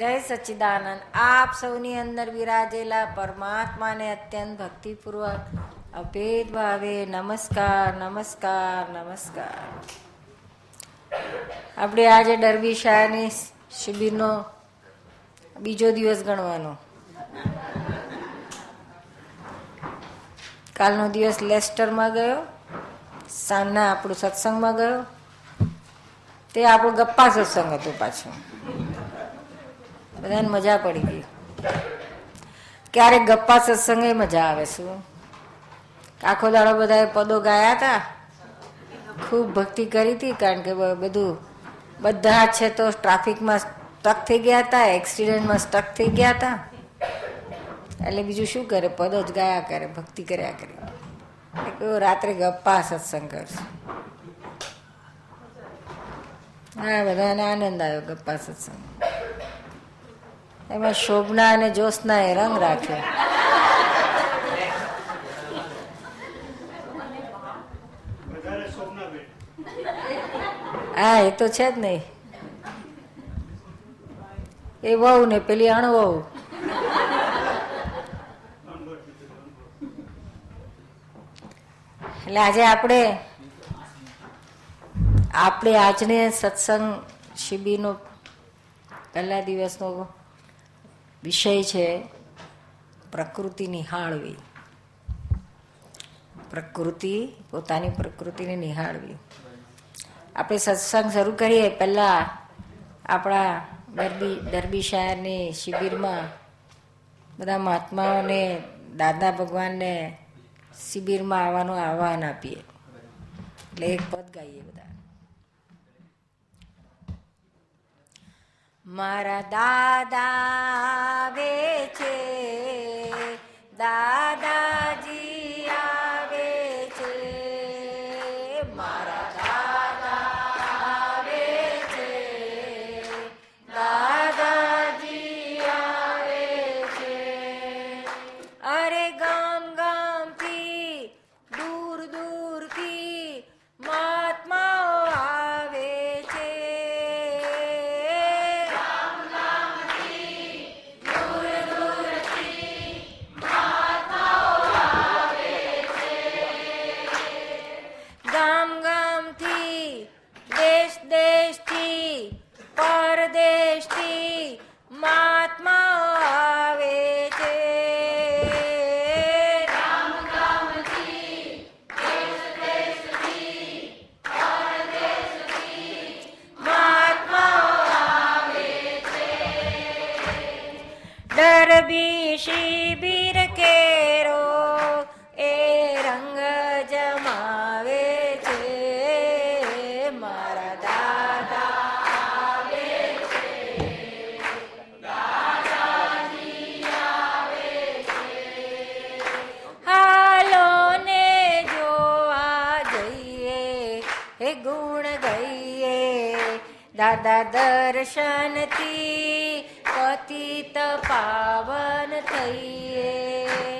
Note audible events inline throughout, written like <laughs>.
જય સચ્ચિદાનંદ આપ સૌની અંદર બિરાજેલા પરમાત્માને અત્યંત ભક્તિપૂર્વક અભેદ ભાવે નમસ્કાર નમસ્કાર નમસ્કાર આપણે આજે ડરબી શાહની શિબિરનો બીજો દિવસ ગણવાનો કાલનો દિવસ લેસ્ટરમાં ગયો સાંજના આપણું સત્સંગમાં ગયો તે આપણું ગપ્પા સત્સંગ હતું પાછું બધાને મજા પડી ગઈ ક્યારેક ગપ્પા સત્સંગે મજા આવે શું આખો દાડો બધાએ પદો ગાયા હતા ખૂબ ભક્તિ કરી હતી કારણ કે બધું બધા છે તો ટ્રાફિકમાં સ્ટક થઈ ગયા હતા એક્સિડન્ટમાં સ્ટક થઈ ગયા હતા એટલે બીજું શું કરે પદો જ ગાયા કરે ભક્તિ કર્યા કરે રાત્રે ગપ્પા સત્સંગ કરશે હા બધાને આનંદ આવ્યો ગપ્પા સત્સંગ એમાં શોભના અને જોશના એ રંગ રાખ્યો હા એ તો છે જ નહીં એ વહુ ને પેલી અણવહુ એટલે આજે આપણે આપણે આજને સત્સંગ શિબિરનો પહેલા દિવસનો વિષય છે પ્રકૃતિ નિહાળવી પ્રકૃતિ પોતાની પ્રકૃતિને નિહાળવી આપણે સત્સંગ શરૂ કરીએ પહેલાં આપણા દરબી દરબી શાહની શિબિરમાં બધા મહાત્માઓને દાદા ભગવાનને શિબિરમાં આવવાનું આહવાન આપીએ એટલે એક પદ ગાઈએ બધા મારા દાદા આવે છે દાદાજી આવે દાદા દર્શનથી પતિત પાવન થઈએ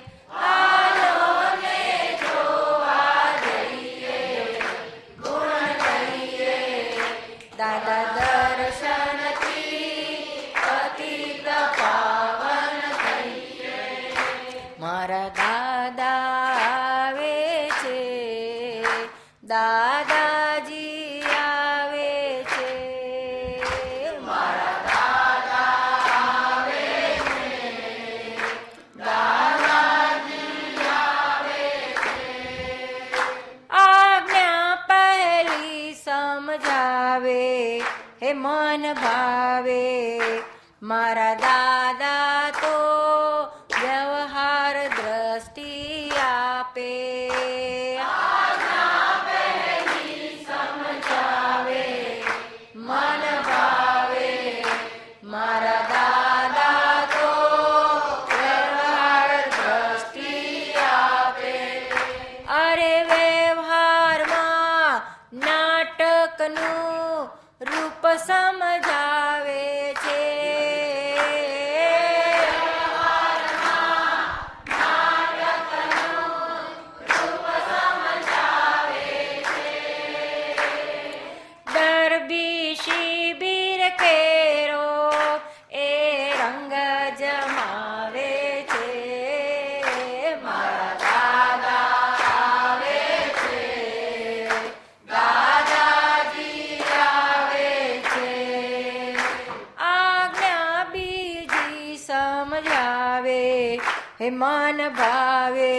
હે માન ભાવે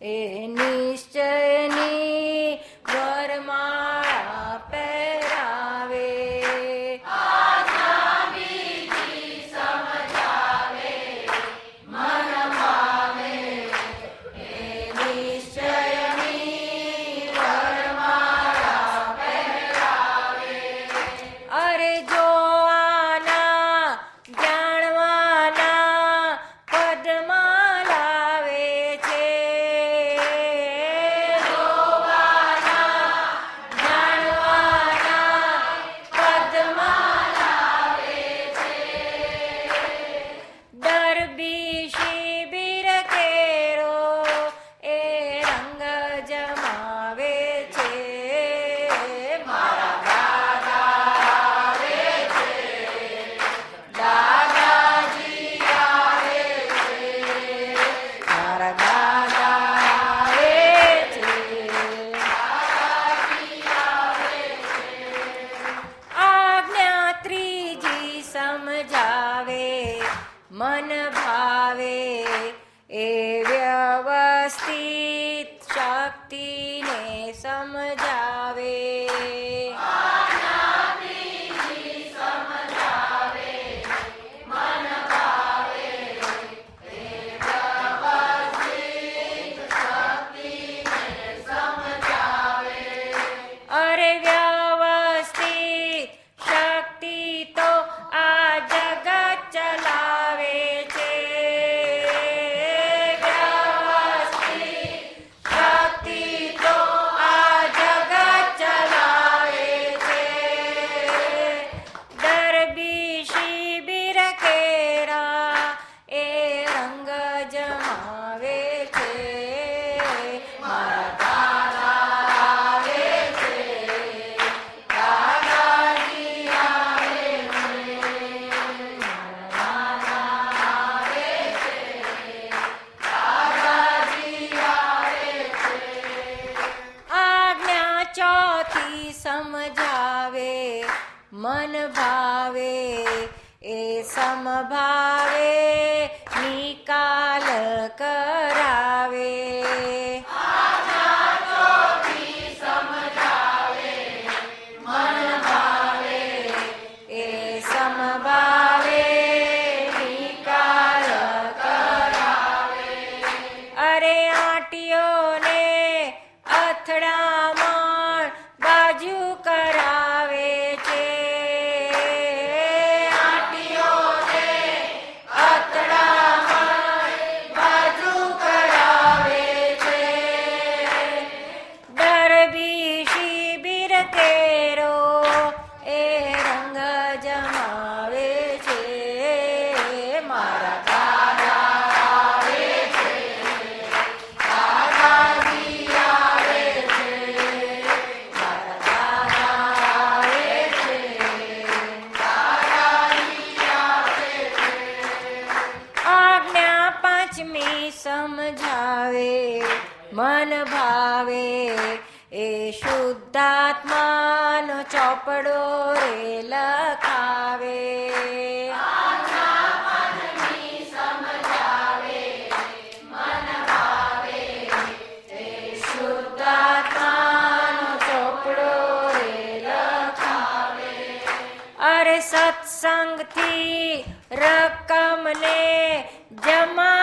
એની લક્ષ્મી સમજાવે મન ભાવે એ શુદ્ધાત્માનો ચોપડો રે લખાવે અરે સત્સંગથી રકમને જમા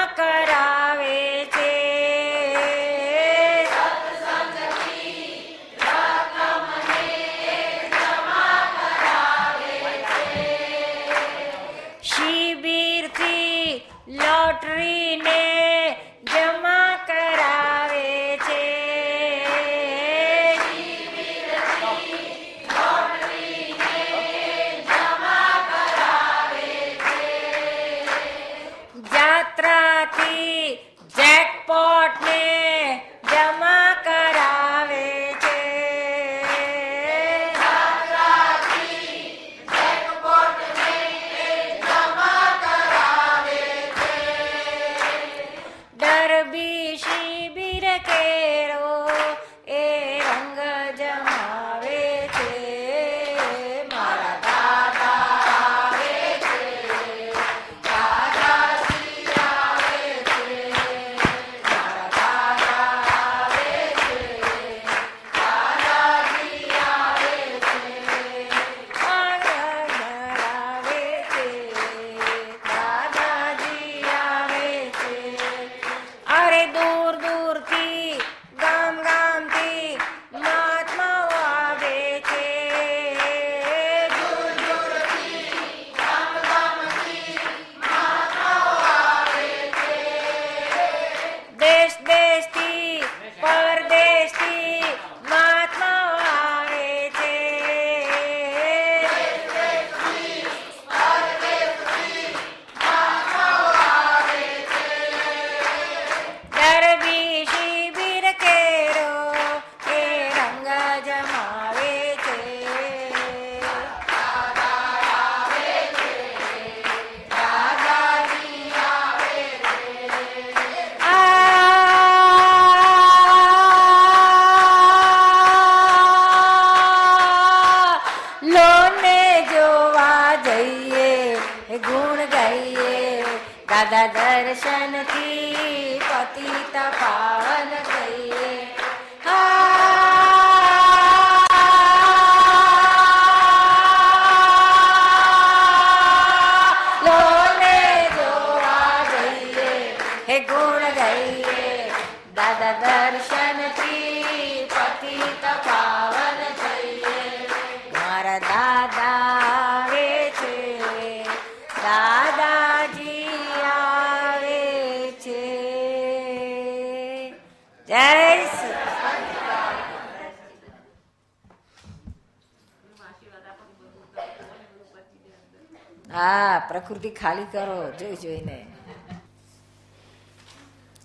ખાલી કરો જોઈ જોઈને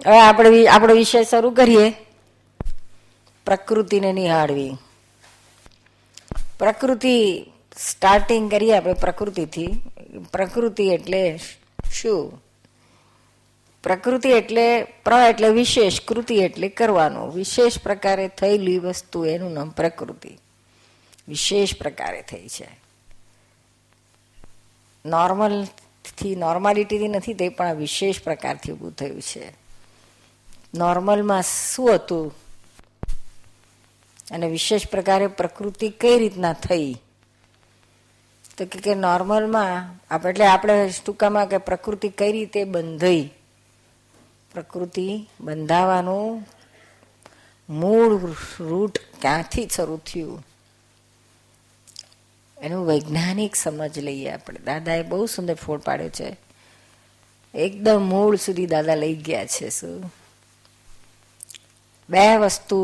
હવે આપણે આપણો વિષય શરૂ કરીએ પ્રકૃતિને નિહાળવી પ્રકૃતિ સ્ટાર્ટિંગ કરીએ આપણે પ્રકૃતિથી પ્રકૃતિ એટલે શું પ્રકૃતિ એટલે પ્ર એટલે વિશેષ કૃતિ એટલે કરવાનું વિશેષ પ્રકારે થયેલી વસ્તુ એનું નામ પ્રકૃતિ વિશેષ પ્રકારે થઈ છે નોર્મલ થી નોર્માલિટીથી નથી તે પણ આ વિશેષ પ્રકારથી ઊભું થયું છે નોર્મલમાં શું હતું અને વિશેષ પ્રકારે પ્રકૃતિ કઈ રીતના થઈ તો કે નોર્મલમાં આપણે એટલે આપણે ટૂંકામાં કે પ્રકૃતિ કઈ રીતે બંધાઈ પ્રકૃતિ બંધાવાનું મૂળ રૂટ ક્યાંથી શરૂ થયું એનું વૈજ્ઞાનિક સમજ લઈએ આપણે દાદાએ બહુ સુંદર ફોડ પાડ્યો છે એકદમ મૂળ સુધી દાદા લઈ ગયા છે શું બે વસ્તુ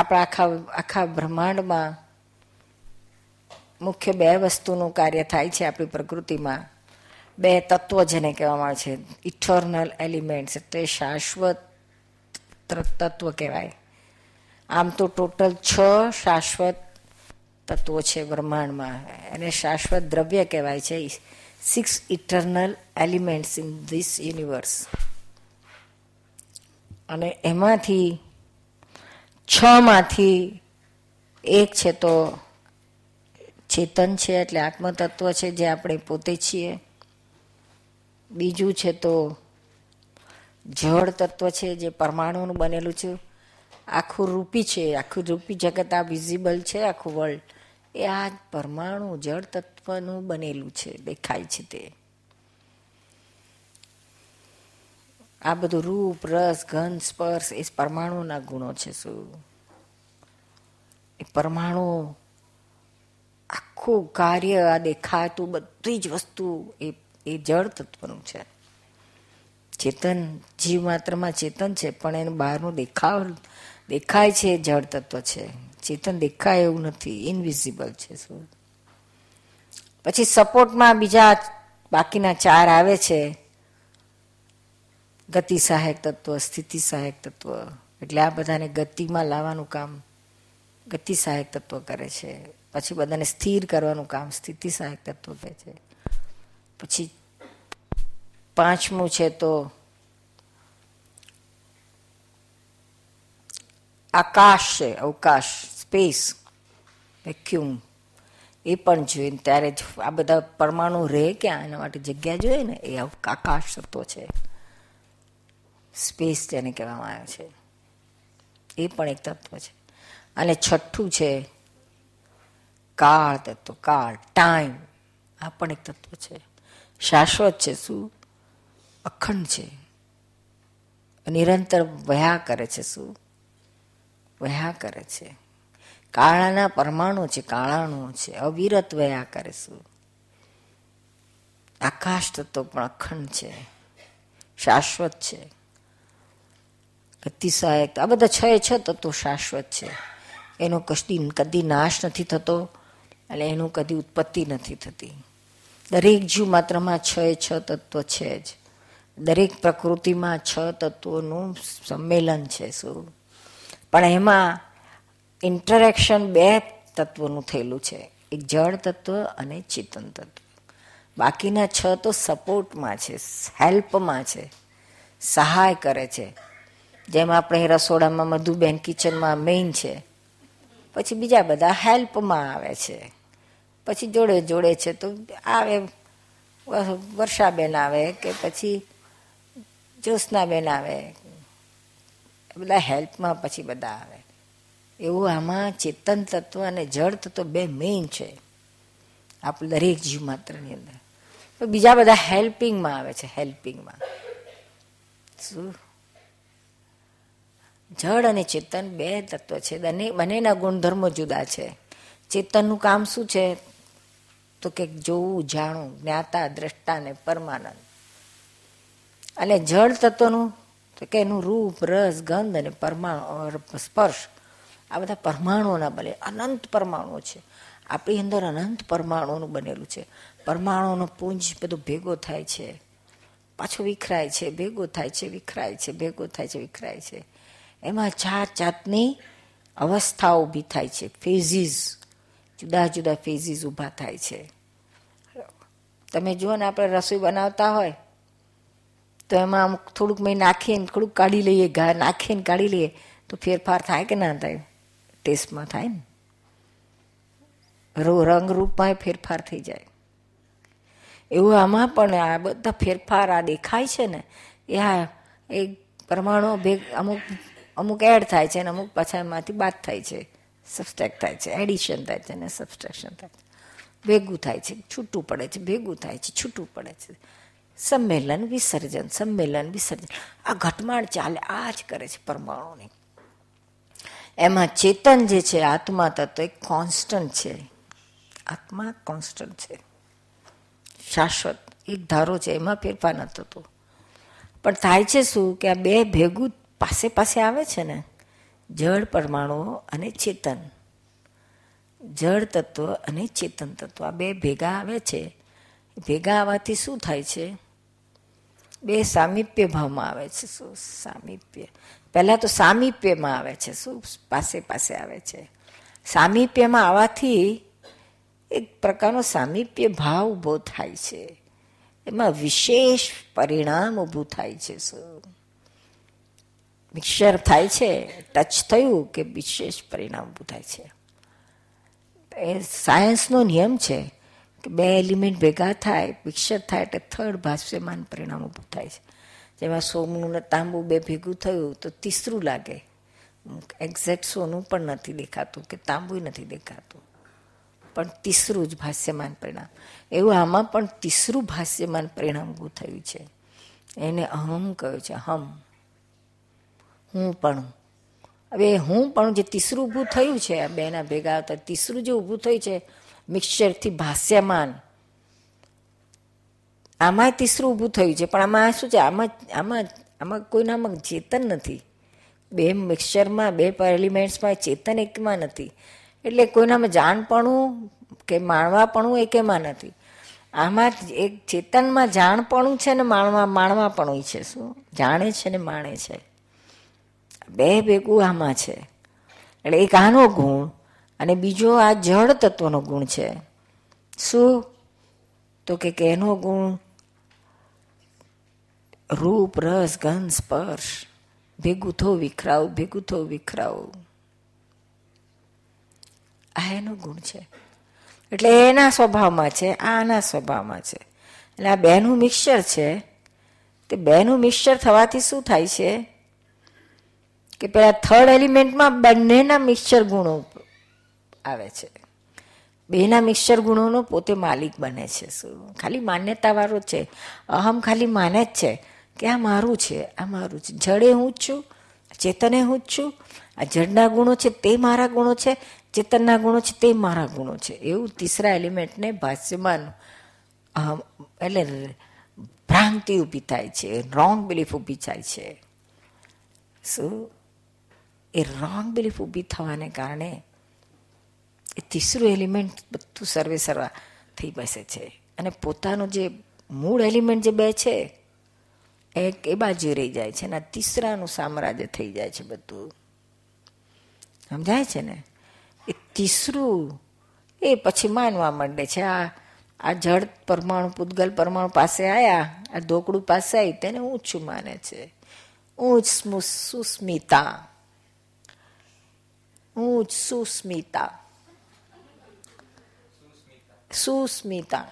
આપણા આખા આખા બ્રહ્માંડમાં મુખ્ય બે વસ્તુનું કાર્ય થાય છે આપણી પ્રકૃતિમાં બે તત્વ જેને કહેવામાં આવે છે ઇથર્નલ એલિમેન્ટ્સ એટલે શાશ્વત તત્વ કહેવાય આમ તો ટોટલ છ શાશ્વત તત્વો છે બ્રહ્માંડમાં એને શાશ્વત દ્રવ્ય કહેવાય છે six eternal elements in this universe અને એમાંથી છમાંથી એક છે તો ચેતન છે એટલે આત્મતત્વ છે જે આપણે પોતે છીએ બીજું છે તો જળ તત્વ છે જે પરમાણુનું બનેલું છે આખું રૂપી છે આખું રૂપી જગત આ વિઝિબલ છે આખું વર્લ્ડ એ આ પરમાણુ જળ તત્વનું બનેલું છે દેખાય છે તે આ બધું રૂપ રસ ઘન સ્પર્શ એ પરમાણુના ગુણો છે શું એ પરમાણુ આખું કાર્ય આ દેખાતું બધી જ વસ્તુ એ એ જળ તત્વનું છે ચેતન જીવ માત્રમાં ચેતન છે પણ એનું બહારનું દેખાવ દેખાય છે જળ તત્વ છે ચેતન દેખાય એવું નથી ઇનવિઝિબલ છે શું પછી સપોર્ટમાં બીજા બાકીના ચાર આવે છે ગતિ સહાયક તત્વ સ્થિતિ સહાયક તત્વ એટલે આ બધાને ગતિમાં લાવવાનું કામ ગતિ સહાયક તત્વ કરે છે પછી બધાને સ્થિર કરવાનું કામ સ્થિતિ સહાયક તત્વ કરે છે પછી પાંચમું છે તો આકાશ છે અવકાશ સ્પેસ વેક્યુમ એ પણ જોઈને ત્યારે જ આ બધા પરમાણુ રહે ક્યાં એના માટે જગ્યા જોઈએ ને એ આકાશ થતો છે સ્પેસ જેને કહેવામાં આવે છે એ પણ એક તત્વ છે અને છઠ્ઠું છે કાળ તત્વ કાળ ટાઈમ આ પણ એક તત્વ છે શાશ્વત છે શું અખંડ છે નિરંતર વયા કરે છે શું વહ્યા કરે છે કાળાના પરમાણુ છે કાળાણુ છે અવિરત વયા કરે શું આકાશ તત્વ પણ અખંડ છે શાશ્વત છે અતિશય આ બધા છ છ તત્વો શાશ્વત છે એનો કદી કદી નાશ નથી થતો એટલે એનું કદી ઉત્પત્તિ નથી થતી દરેક જીવ માત્રમાં છ છ તત્વ છે જ દરેક પ્રકૃતિમાં છ તત્વોનું સંમેલન છે શું પણ એમાં ઇન્ટરેક્શન બે તત્વોનું થયેલું છે એક જળ તત્વ અને ચેતન તત્વ બાકીના છ તો સપોર્ટમાં છે હેલ્પમાં છે સહાય કરે છે જેમ આપણે રસોડામાં મધુબેન કિચનમાં મેઇન છે પછી બીજા બધા હેલ્પમાં આવે છે પછી જોડે જોડે છે તો આવે વર્ષાબેન આવે કે પછી જ્યોત્સનાબેન આવે બધા હેલ્પમાં પછી બધા આવે એવું આમાં ચેતન તત્વ અને જળ તત્વ બે મેઇન છે આપણે દરેક જીવ માત્રની અંદર તો બીજા બધા હેલ્પિંગમાં આવે છે હેલ્પિંગમાં શું જળ અને ચેતન બે તત્વ છે બંને બંનેના ગુણધર્મો જુદા છે ચેતનનું કામ શું છે તો કે જોવું જાણવું જ્ઞાતા દ્રષ્ટા ને પરમાનંદ અને જળ તત્વનું તો કે એનું રૂપ રસ ગંધ અને પરમાણુ સ્પર્શ આ બધા પરમાણુઓના બને અનંત પરમાણુઓ છે આપણી અંદર અનંત પરમાણુઓનું બનેલું છે પરમાણુઓનો પુંજ બધો ભેગો થાય છે પાછો વિખરાય છે ભેગો થાય છે વિખરાય છે ભેગો થાય છે વિખરાય છે એમાં જાત જાતની અવસ્થાઓ ઊભી થાય છે ફેઝીસ જુદા જુદા ફેઝીસ ઊભા થાય છે તમે જુઓ ને આપણે રસોઈ બનાવતા હોય તો એમાં અમુક થોડુંક મેં નાખીને થોડુંક કાઢી લઈએ ઘા નાખીએ ને કાઢી લઈએ તો ફેરફાર થાય કે ના થાય ટેસ્ટમાં થાય ને રંગ રંગરૂપમાં ફેરફાર થઈ જાય એવું આમાં પણ આ બધા ફેરફાર આ દેખાય છે ને એ આ એ પરમાણુ ભેગ અમુક અમુક એડ થાય છે ને અમુક પાછા એમાંથી બાદ થાય છે સબસ્ટ્રેક થાય છે એડિશન થાય છે અને સબસ્ટ્રેક્શન થાય છે ભેગું થાય છે છૂટું પડે છે ભેગું થાય છે છૂટું પડે છે સંમેલન વિસર્જન સંમેલન વિસર્જન આ ઘટમાળ ચાલે આ જ કરે છે પરમાણુની એમાં ચેતન જે છે આત્મા તત્વ એ કોન્સ્ટન્ટ છે આત્મા કોન્સ્ટન્ટ છે શાશ્વત એક ધારો છે એમાં ફેરફાર ન થતો પણ થાય છે શું કે આ બે ભેગું પાસે પાસે આવે છે ને જળ પરમાણુઓ અને ચેતન જળ તત્વ અને ચેતન તત્વ આ બે ભેગા આવે છે ભેગા આવવાથી શું થાય છે બે સામીપ્ય ભાવમાં આવે છે શું સામીપ્ય પહેલાં તો સામીપ્યમાં આવે છે શું પાસે પાસે આવે છે સામીપ્યમાં આવવાથી એક પ્રકારનો સામીપ્ય ભાવ ઊભો થાય છે એમાં વિશેષ પરિણામ ઊભું થાય છે શું મિક્સર થાય છે ટચ થયું કે વિશેષ પરિણામ ઊભું થાય છે એ સાયન્સનો નિયમ છે કે બે એલિમેન્ટ ભેગા થાય મિક્સર થાય એટલે થર્ડ ભાષ્યમાન પરિણામ ઊભું થાય છે જેમાં સોમનું ને તાંબુ બે ભેગું થયું તો તીસરું લાગે એક્ઝેક્ટ સોનું પણ નથી દેખાતું કે તાંબુ નથી દેખાતું પણ તીસરું જ ભાષ્યમાન પરિણામ એવું આમાં પણ તીસરું ભાષ્યમાન પરિણામ ઊભું થયું છે એને અહમ કહ્યું છે હમ હું પણ હવે હું પણ જે તીસરું ઊભું થયું છે આ બેના ભેગા આવતા તીસરું જે ઊભું થયું છે મિક્સચરથી ભાષ્યમાન આમાં તીસરું ઊભું થયું છે પણ આમાં શું છે આમાં આમાં આમાં કોઈનામાં ચેતન નથી બે મિક્સચરમાં બે એલિમેન્ટ્સમાં ચેતન એકમાં નથી એટલે કોઈનામાં જાણપણું કે માણવાપણું એકેમાં નથી આમાં એક ચેતનમાં જાણપણું છે ને માણવા માણવાપણું છે શું જાણે છે ને માણે છે બે ભેગું આમાં છે એટલે એક આનો ગુણ અને બીજો આ જળ તત્વનો ગુણ છે શું તો કે કેનો ગુણ રૂપ રસ ગંધ સ્પર્શ ભેગું થો વિખરાવ ભેગું વિખરાવ આ એનો ગુણ છે એટલે એના સ્વભાવમાં છે આના સ્વભાવમાં છે એટલે આ બેનું મિક્સર છે તે બેનું મિક્સર થવાથી શું થાય છે કે પેલા થર્ડ એલિમેન્ટમાં બંનેના મિક્સર ગુણો આવે છે બેના મિક્સર ગુણોનો પોતે માલિક બને છે ખાલી માન્યતાવાળો છે અહમ ખાલી માને જ છે કે આ મારું છે આ મારું છે જડે હું જ છું ચેતને હું જ છું આ જડના ગુણો છે તે મારા ગુણો છે ચેતનના ગુણો છે તે મારા ગુણો છે એવું તીસરા એલિમેન્ટને ભાષ્યમાન એટલે ભ્રાંતિ ઊભી થાય છે રોંગ બિલીફ ઊભી થાય છે શું એ રોંગ બિલીફ ઊભી થવાને કારણે એ તીસરું એલિમેન્ટ બધું સર્વે સર્વા થઈ બેસે છે અને પોતાનું જે મૂળ એલિમેન્ટ જે બે છે એક એ બાજુ રહી જાય છે અને તીસરાનું સામ્રાજ્ય થઈ જાય છે બધું સમજાય છે ને એ તીસરું એ પછી માનવા માંડે છે આ આ જળ પરમાણુ પૂતગલ પરમાણુ પાસે આવ્યા આ ઢોકળું પાસે આવી તેને ઊંચું માને છે ઊંચ સુસ્મિતા ઊંચ સુસ્મિતા સુસ્મિતા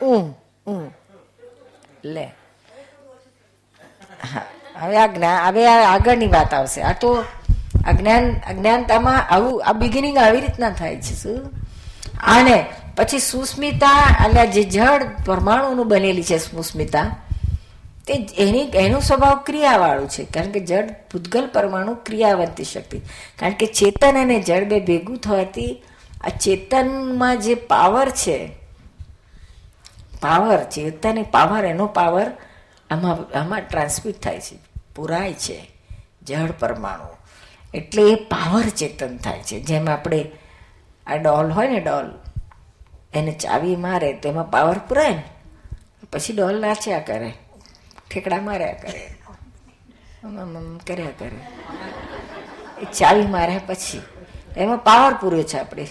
ઊં ઊં લે હા હવે આ જ્ઞાન હવે આ આગળની વાત આવશે આ તો અજ્ઞાન અજ્ઞાનતામાં આવું આ બિગિનિંગ આવી રીતના થાય છે શું આને પછી સુસ્મિતા એટલે જે જળ પરમાણુનું બનેલી છે સુસ્મિતા તે એની એનો સ્વભાવ ક્રિયાવાળું છે કારણ કે જળ ભૂતગલ પરમાણુ ક્રિયાવર્તી શક્તિ કારણ કે ચેતન અને જળ બે ભેગું થવાથી આ ચેતનમાં જે પાવર છે પાવર ચેતન એ પાવર એનો પાવર આમાં આમાં ટ્રાન્સમિટ થાય છે પુરાય છે જળ પરમાણુ એટલે એ પાવર ચેતન થાય છે જેમ આપણે આ ડોલ હોય ને ડોલ એને ચાવી મારે તો એમાં પાવર પૂરાય ને પછી ડોલ નાચ્યા કરે ઠેકડા માર્યા કરે કર્યા કરે એ ચાવી માર્યા પછી એમાં પાવર પૂર્યો છે આપણે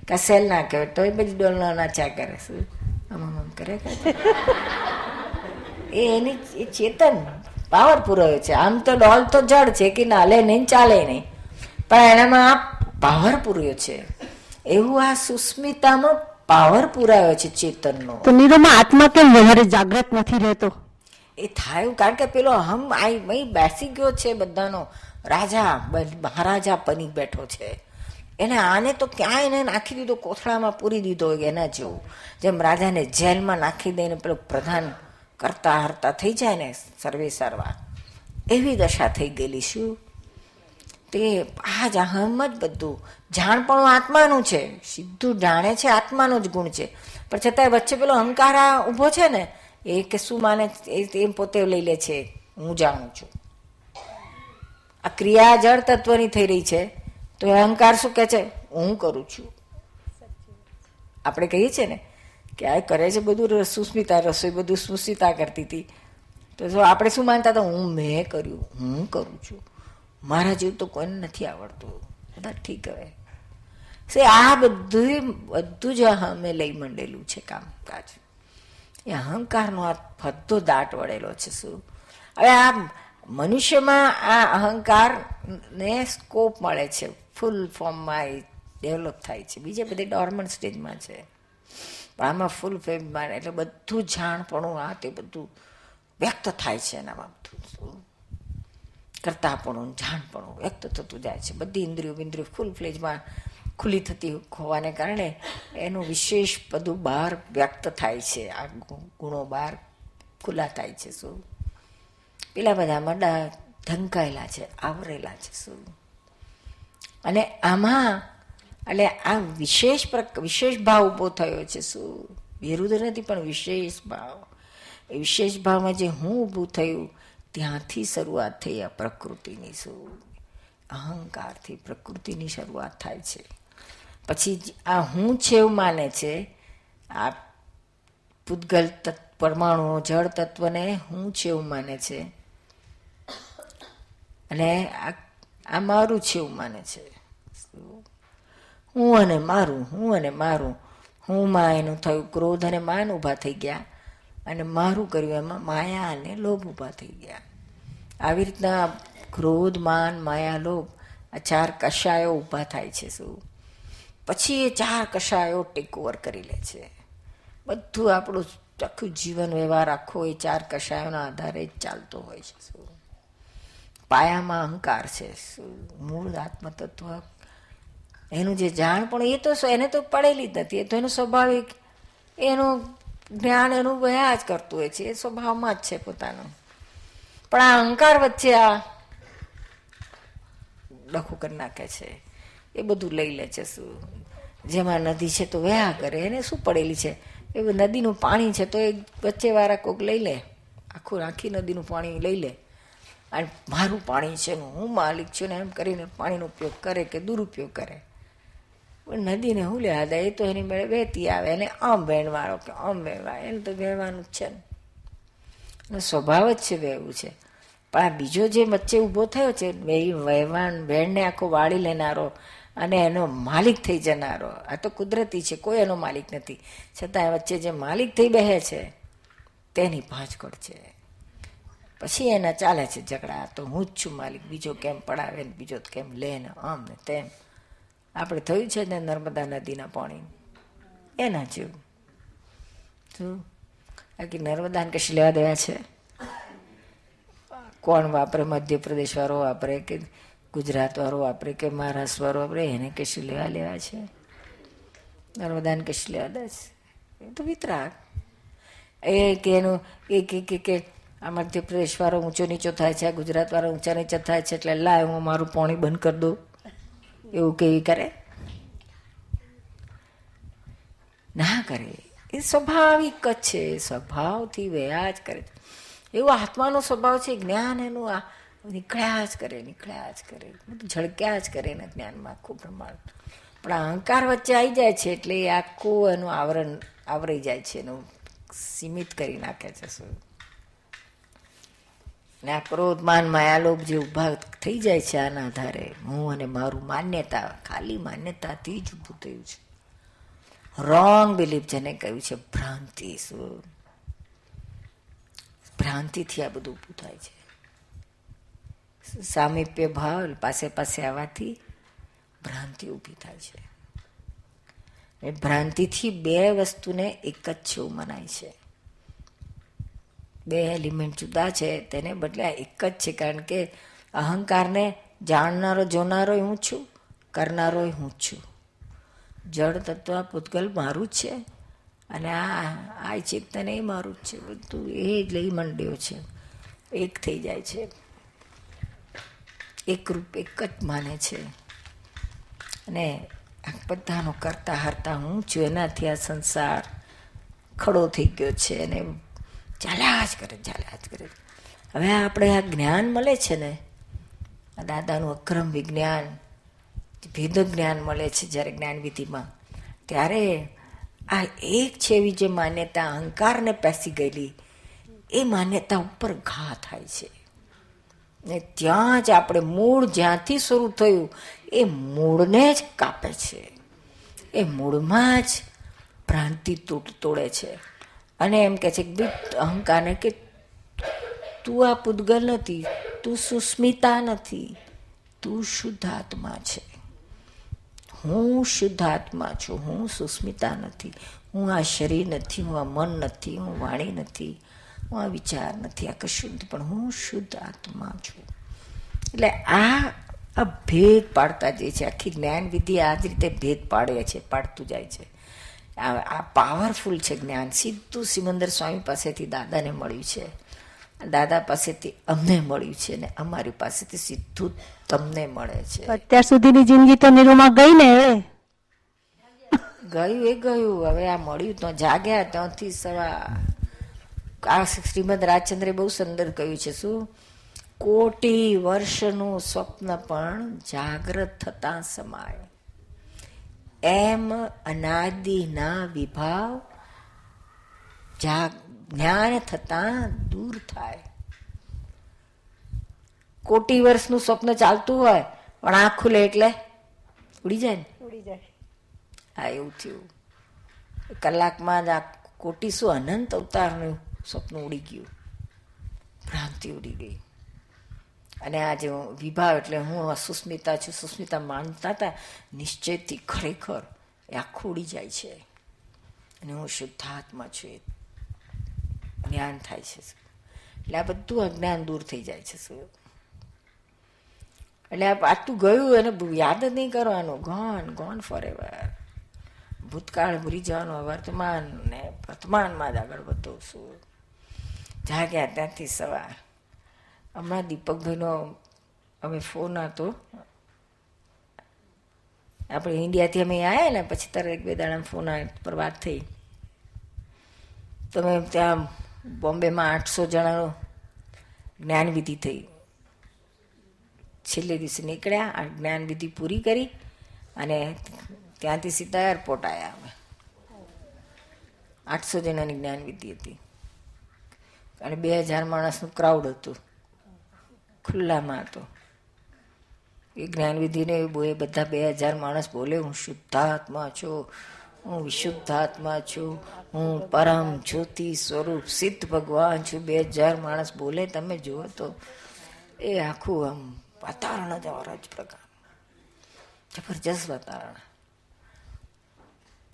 ના Caselna, que estoy vendiendo una chácara. આમ કરે એ એની એ ચેતન પાવર પૂરો છે આમ તો ડોલ તો જડ છે કે ના લે નહીં ચાલે નહીં પણ એનામાં આ પાવર પૂર્યો છે એવું આ સુસ્મિતામાં પાવર પૂરાયો છે ચેતનનો તો નીરોમાં આત્મા કેમ વધારે જાગૃત નથી રહેતો એ થાય કારણ કે પેલો હમ આઈ મય બેસી ગયો છે બધાનો રાજા મહારાજા બની બેઠો છે એને આને તો ક્યાં એને નાખી દીધો કોથળામાં પૂરી દીધો હોય એના જેવું જેમ રાજાને જેલમાં નાખી દઈને પેલો પ્રધાન કરતા હરતા થઈ જાય ને સર્વે સર્વા એવી દશા થઈ ગયેલી શું તે આ જ અહમ જ બધું પણ આત્માનું છે સીધું જાણે છે આત્માનો જ ગુણ છે પણ છતાંય વચ્ચે પેલો હંકારા ઊભો છે ને એ કે શું માને એ પોતે લઈ લે છે હું જાણું છું આ ક્રિયા જળ તત્વની થઈ રહી છે તો એ અહંકાર શું કહે છે હું કરું છું આપણે કહીએ છીએ ને કે આ કરે છે બધું સુસ્મિતા રસોઈ બધું સુસ્મિતા કરતી હતી તો જો આપણે શું માનતા હતા હું મેં કર્યું હું કરું છું મારા જેવું તો કોઈને નથી આવડતું બધા ઠીક હવે સે આ બધું બધું જ અમે લઈ માંડેલું છે કામકાજ એ અહંકારનો આ ફદ્દો દાટ વળેલો છે શું હવે આ મનુષ્યમાં આ અહંકાર ને સ્કોપ મળે છે ફૂલ ફોર્મમાં એ ડેવલપ થાય છે બીજે બધી ડોર્મન સ્ટેજમાં છે પણ આમાં ફૂલ ફેમમાં એટલે બધું જાણપણું આ તે બધું વ્યક્ત થાય છે એના બાબતું કરતાપણું જાણપણું વ્યક્ત થતું જાય છે બધી ઇન્દ્રિયો ઇન્દ્રિયો ફૂલ ફ્લેજમાં ખુલ્લી થતી હોવાને કારણે એનું વિશેષ બધું બહાર વ્યક્ત થાય છે આ ગુણો બહાર ખુલ્લા થાય છે શું પેલા બધા બધામાં ઢંકાયેલા છે આવરેલા છે શું અને આમાં એટલે આ વિશેષ વિશેષ ભાવ ઊભો થયો છે શું વિરુદ્ધ નથી પણ વિશેષ ભાવ એ વિશેષ ભાવમાં જે હું ઊભું થયું ત્યાંથી શરૂઆત થઈ આ પ્રકૃતિની શું અહંકારથી પ્રકૃતિની શરૂઆત થાય છે પછી આ હું છેવ માને છે આ પૂતગલ તત્વ પરમાણુઓ જળ તત્વને હું છેવ માને છે અને આ આ મારું છે એવું માને છે હું અને મારું હું અને મારું હું માં એનું થયું ક્રોધ અને માન ઊભા થઈ ગયા અને મારું કર્યું એમાં માયા અને લોભ ઊભા થઈ ગયા આવી રીતના ક્રોધ માન માયા લોભ આ ચાર કશાયો ઊભા થાય છે શું પછી એ ચાર કશાયો ટેક ઓવર કરી લે છે બધું આપણું આખું જીવન વ્યવહાર આખો એ ચાર કશાયોના આધારે જ ચાલતો હોય છે શું પાયામાં અહંકાર છે મૂળ આત્મતત્વ એનું જે જાણ પણ એ તો એને તો પડેલી જ નથી એ તો એનું સ્વાભાવિક એનું જ્ઞાન એનું વયા જ કરતું હોય છે એ સ્વભાવમાં જ છે પોતાનું પણ આ અહંકાર વચ્ચે આ ડખું કરી નાખે છે એ બધું લઈ લે છે શું જેમાં નદી છે તો વયા કરે એને શું પડેલી છે એ નદીનું પાણી છે તો એ વચ્ચેવાળા કોક લઈ લે આખું આખી નદીનું પાણી લઈ લે અને મારું પાણી છે હું માલિક છું ને એમ કરીને પાણીનો ઉપયોગ કરે કે દુરુપયોગ કરે પણ નદીને હું લેવા દે એ તો એની મેળે વહેતી આવે એને આમ વહેણવાળો કે આમ વહેણવાળો એને તો વહેવાનું જ છે ને સ્વભાવ જ છે વહેવું છે પણ આ બીજો જે વચ્ચે ઊભો થયો છે વહેવાણ વહેણને આખો વાળી લેનારો અને એનો માલિક થઈ જનારો આ તો કુદરતી છે કોઈ એનો માલિક નથી છતાં વચ્ચે જે માલિક થઈ બહે છે તેની ભાંજકોડ છે પછી એના ચાલે છે ઝઘડા તો હું જ છું માલિક બીજો કેમ પડાવે ને બીજો કેમ લે ને આમ ને તેમ આપણે થયું છે ને નર્મદા નદીના પાણી એના જેવું શું બાકી નર્મદાને કશી લેવા દેવા છે કોણ વાપરે મધ્યપ્રદેશવાળો વાપરે કે ગુજરાતવાળો વાપરે કે મહારાષ્ટ્રવાળો વાપરે એને કશી લેવા લેવા છે નર્મદાને કશી લેવા દે છે એ તો વિતરાગ એ કે એનું એ કે કે આ મધ્યપ્રદેશવાળો ઊંચો નીચો થાય છે ગુજરાતવાળો ઊંચા નીચા થાય છે એટલે લાય હું મારું પોણી બંધ કરી દઉં એવું કેવી કરે ના કરે એ સ્વાભાવિક જ છે સ્વભાવથી વ્યાજ કરે એવો આત્માનો સ્વભાવ છે જ્ઞાન એનું આ નીકળ્યા જ કરે નીકળ્યા જ કરે બધું ઝળક્યા જ કરે એના જ્ઞાનમાં આખું પ્રમાણ પણ અહંકાર વચ્ચે આવી જાય છે એટલે એ આખું એનું આવરણ આવરી જાય છે એનું સીમિત કરી નાખે છે શું ને આ ક્રોધ માન માયાલોભ જે ઊભા થઈ જાય છે આના આધારે હું અને મારું માન્યતા ખાલી માન્યતાથી જ ઊભું થયું છે રોંગ બિલીફ જેને કહ્યું છે ભ્રાંતિ શું ભ્રાંતિથી આ બધું ઊભું થાય છે સામીપ્ય ભાવ પાસે પાસે આવવાથી ભ્રાંતિ ઊભી થાય છે ભ્રાંતિથી બે વસ્તુને એક જ છેવું મનાય છે બે એલિમેન્ટ જુદા છે તેને બદલે એક જ છે કારણ કે અહંકારને જાણનારો જોનારો હું છું કરનારો હું છું જળ તત્વ પૂતગલ મારું જ છે અને આ આ ચેતન એ મારું જ છે બધું એ જ લઈ મંડ્યો છે એક થઈ જાય છે એક રૂપ એક જ માને છે અને બધાનો કરતા હરતા હું છું એનાથી આ સંસાર ખડો થઈ ગયો છે અને ચાલ્યા જ કરે ચાલ્યા જ કરે હવે આપણે આ જ્ઞાન મળે છે ને આ દાદાનું અક્રમ વિજ્ઞાન ભેદ જ્ઞાન મળે છે જ્યારે જ્ઞાનવિધિમાં ત્યારે આ એક છે એવી જે માન્યતા અહંકારને પેસી ગયેલી એ માન્યતા ઉપર ઘા થાય છે ને ત્યાં જ આપણે મૂળ જ્યાંથી શરૂ થયું એ મૂળને જ કાપે છે એ મૂળમાં જ ભ્રાંતિ તૂટ તોડે છે અને એમ કે છે કે ભાઈ અહંકારને કે તું આ પૂતગલ નથી તું સુસ્મિતા નથી તું શુદ્ધ આત્મા છે હું શુદ્ધ આત્મા છું હું સુસ્મિતા નથી હું આ શરીર નથી હું આ મન નથી હું વાણી નથી હું આ વિચાર નથી આ કશું નથી પણ હું શુદ્ધ આત્મા છું એટલે આ આ ભેદ પાડતા જે છે આખી જ્ઞાન વિધિ આ જ રીતે ભેદ પાડે છે પાડતું જાય છે આ પાવરફુલ છે જ્ઞાન સીધું સિમંદર સ્વામી પાસેથી દાદાને મળ્યું છે દાદા પાસેથી અમને મળ્યું છે ને અમારી પાસેથી સીધું તમને મળે છે અત્યાર સુધીની જિંદગી તો નિરૂમાં ગઈ ને એ ગયું એ ગયું હવે આ મળ્યું તો જાગ્યા ત્યાંથી સવા આ શ્રીમદ રાજચંદ્રે બહુ સુંદર કહ્યું છે શું કોટી વર્ષનું સ્વપ્ન પણ જાગ્રત થતાં સમાય એમ અનાદિના વિભાવ જ્ઞાન થતાં દૂર થાય કોટી વર્ષનું સ્વપ્ન ચાલતું હોય પણ આંખ ખુલે એટલે ઉડી જાય ને ઉડી જાય હા એવું થયું કલાકમાં જ આ કોટી શું અનંત અવતારનું સ્વપ્ન ઉડી ગયું ભ્રાંતિ ઉડી ગઈ અને આ જે વિભાવ એટલે હું સુસ્મિતા છું સુસ્મિતા માનતા હતા નિશ્ચયથી ખરેખર એ આખું ઉડી જાય છે અને હું શુદ્ધાત્મા છું એ જ્ઞાન થાય છે એટલે આ બધું અજ્ઞાન દૂર થઈ જાય છે શું એટલે આ આટલું ગયું એને યાદ જ નહીં કરવાનું ગોન ગોન ફોર એવર ભૂતકાળ ભૂલી જવાનું વર્તમાન ને વર્તમાનમાં જ આગળ વધવું છું જાગ્યા ત્યાંથી સવાર હમણાં દીપકભાઈનો અમે ફોન હતો આપણે ઇન્ડિયાથી અમે આવ્યા ને પછી તારે એક બે દાડા ફોન પર વાત થઈ તમે ત્યાં બોમ્બેમાં આઠસો જણાનો જ્ઞાનવિધિ થઈ છેલ્લે દિવસે નીકળ્યા આ જ્ઞાનવિધિ પૂરી કરી અને ત્યાંથી સીધા એરપોર્ટ આવ્યા અમે આઠસો જણાની જ્ઞાનવિધિ હતી અને બે હજાર માણસનું ક્રાઉડ હતું ખુલ્લામાં હતો એ જ્ઞાનવિધિને બોએ બધા બે હજાર માણસ બોલે હું શુદ્ધાત્મા છું હું વિશુદ્ધાત્મા છું હું પરમ જ્યોતિ સ્વરૂપ સિદ્ધ ભગવાન છું બે હજાર માણસ બોલે તમે જુઓ તો એ આખું આમ વાતાવરણ જ અવરજ પ્રકાર જબરજસ્ત વાતાવરણ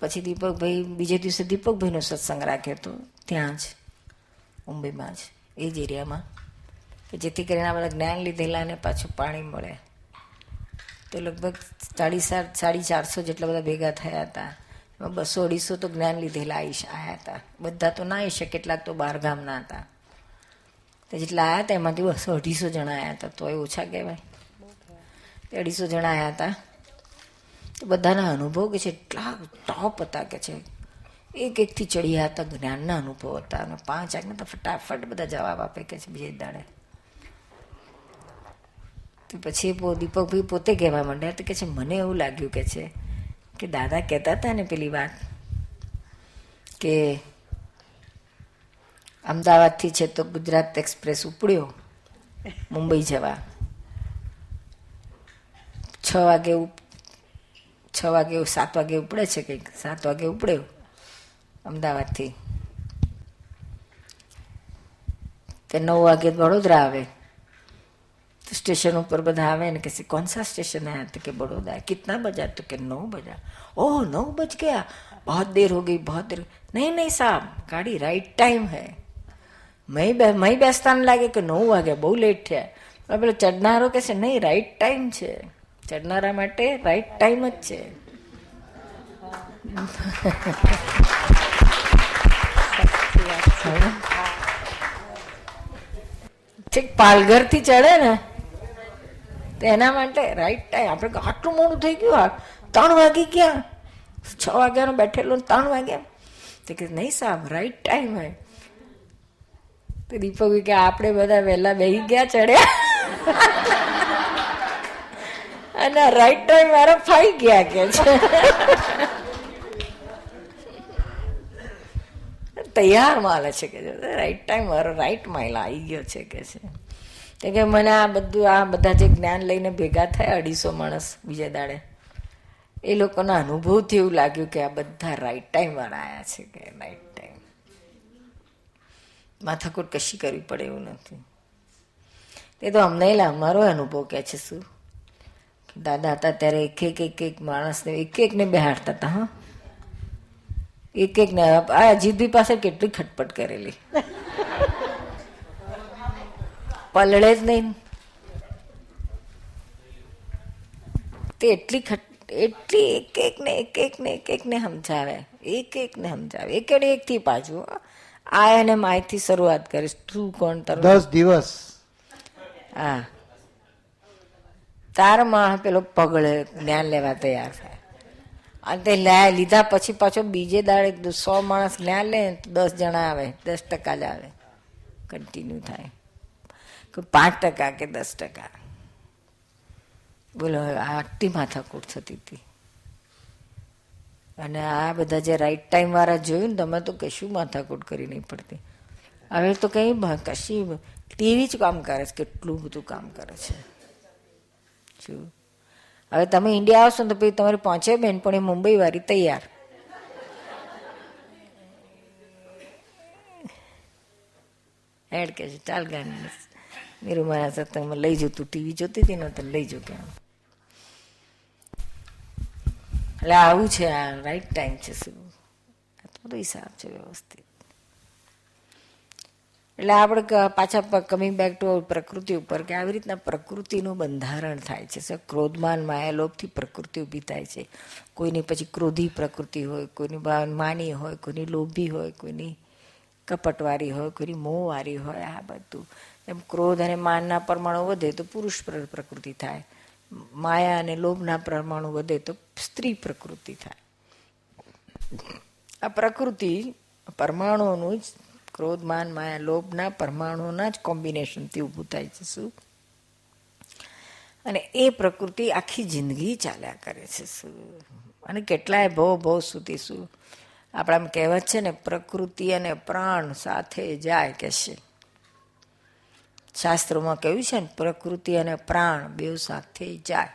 પછી દીપકભાઈ બીજે દિવસે દીપકભાઈનો સત્સંગ રાખ્યો હતો ત્યાં જ મુંબઈમાં જ એ જ એરિયામાં જેથી કરીને આ બધા જ્ઞાન લીધેલા લીધેલાને પાછું પાણી મળે તો લગભગ સાડી સાત સાડી ચારસો જેટલા બધા ભેગા થયા હતા એમાં બસો અઢીસો તો જ્ઞાન લીધેલા આવી આવ્યા હતા બધા તો ના આવી શકે કેટલાક તો ગામના હતા તો જેટલા આવ્યા હતા એમાંથી બસો અઢીસો જણા આવ્યા હતા તો એ ઓછા કહેવાય અઢીસો જણા આવ્યા હતા તો બધાના અનુભવ કે છે એટલા ટોપ હતા કે છે એક એકથી ચડ્યા હતા જ્ઞાનના અનુભવ હતા અને પાંચ આજ્ઞા તો ફટાફટ બધા જવાબ આપે કે છે બીજે દાડે તો પછી દીપકભાઈ પોતે કહેવા માંડ્યા તો કે છે મને એવું લાગ્યું કે છે કે દાદા કહેતા હતા ને પેલી વાત કે અમદાવાદથી છે તો ગુજરાત એક્સપ્રેસ ઉપડ્યો મુંબઈ જવા છ વાગે છ વાગે સાત વાગે ઉપડે છે કંઈક સાત વાગે ઉપડ્યો અમદાવાદથી તે નવ વાગે વડોદરા આવે तो स्टेशन ऊपर બધા આવે ને કે સે કોણ સ્ટેશન હે તો કે બડોદા કિતના બજા તો કે નવ બજા ઓહ નવ બજ ગયા बहुत દેર हो गई बहुत देर નહીં नहीं साहब गाड़ी राइट ટાઈમ હે મય બે મય બેસ્તાને લાગે કે નવ વાગે બહુ લેટ થયા પેલો ચડનારો કે છે નહીં રાઈટ ટાઈમ છે ચડનારા માટે રાઈટ ટાઈમ જ છે ઠીક પાલઘરથી ચડે ને તો એના માટે રાઈટ ટાઈમ આપણે આટલું મોડું થઈ ગયું આ ત્રણ વાગે ક્યાં છ વાગ્યાનો બેઠેલો ત્રણ વાગ્યા તો કે નહીં સાહેબ રાઈટ ટાઈમ હોય તો દીપક કે આપણે બધા વહેલા બેહી ગયા ચડ્યા અને રાઈટ ટાઈમ વાળા ફાઈ ગયા કે છે તૈયાર માલે છે કે રાઈટ ટાઈમ મારો રાઈટ માઇલ આવી ગયો છે કે છે તે કે મને આ બધું આ બધા જે જ્ઞાન લઈને ભેગા થયા અઢીસો માણસ બીજા દાડે એ લોકોના અનુભવથી એવું લાગ્યું કે આ બધા રાઈટ ટાઈમવાળા આવ્યા છે કે રાઈટ ટાઈમ માથાકૂટ કશી કરવી પડે એવું નથી તે તો અમને અમારો અનુભવ કે છે શું દાદા હતા ત્યારે એક એક એક એક માણસને એક એકને બેહાડતા હતા હા એક એકને આ જીદવી પાસે કેટલી ખટપટ કરેલી પલળે જ નહીં તે એટલી એટલી એક એકને એક એકને એક એકને સમજાવે એક એકને સમજાવે એક એકડે એકથી પાછું આ એને માહિતી શરૂઆત કરીશ તું કોણ તારું દસ દિવસ હા તાર તારમાં પેલો પગળે જ્ઞાન લેવા તૈયાર થાય અને તે લીધા પછી પાછો બીજે દાડે સો માણસ જ્ઞાન લે દસ જણા આવે દસ ટકા જ આવે કન્ટિન્યુ થાય પાંચ ટકા કે દસ ટકા બોલો આટલી માથાકૂટ થતી હતી અને આ બધા જે રાઈટ ટાઈમવાળા જોયું ને તમે તો કશું માથાકૂટ કરી નહીં પડતી હવે તો કંઈ કશી ટીવી જ કામ કરે છે કેટલું બધું કામ કરે છે શું હવે તમે ઇન્ડિયા આવશો ને તો પછી તમારી પહોંચે બેન પણ એ મુંબઈ વાળી તૈયાર એડ કે ચાલ ગાંધી મીરુ મારા સત્સંગમાં લઈ જતું ટીવી જોતી હતી ને તો લઈ જો કે એટલે આવું છે આ રાઈટ ટાઈમ છે શું આ તો બધો હિસાબ છે વ્યવસ્થિત એટલે આપણે પાછા કમિંગ બેક ટુ પ્રકૃતિ ઉપર કે આવી રીતના પ્રકૃતિનું બંધારણ થાય છે ક્રોધમાન માયા માયાલોભથી પ્રકૃતિ ઊભી થાય છે કોઈની પછી ક્રોધી પ્રકૃતિ હોય કોઈની માની હોય કોઈની લોભી હોય કોઈની કપટવાળી હોય કોઈની મોંવારી હોય આ બધું એમ ક્રોધ અને માનના પરમાણુ વધે તો પુરુષ પ્રકૃતિ થાય માયા અને લોભના પરમાણુ વધે તો સ્ત્રી પ્રકૃતિ થાય આ પ્રકૃતિ પરમાણુઓનું જ ક્રોધ માન માયા લોભના પરમાણુઓના જ કોમ્બિનેશનથી ઊભું થાય છે શું અને એ પ્રકૃતિ આખી જિંદગી ચાલ્યા કરે છે શું અને કેટલાય ભવ ભવ સુધી શું આપણામાં કહેવત છે ને પ્રકૃતિ અને પ્રાણ સાથે જાય કે છે શાસ્ત્રોમાં કહ્યું છે ને પ્રકૃતિ અને પ્રાણ બે સાથે જાય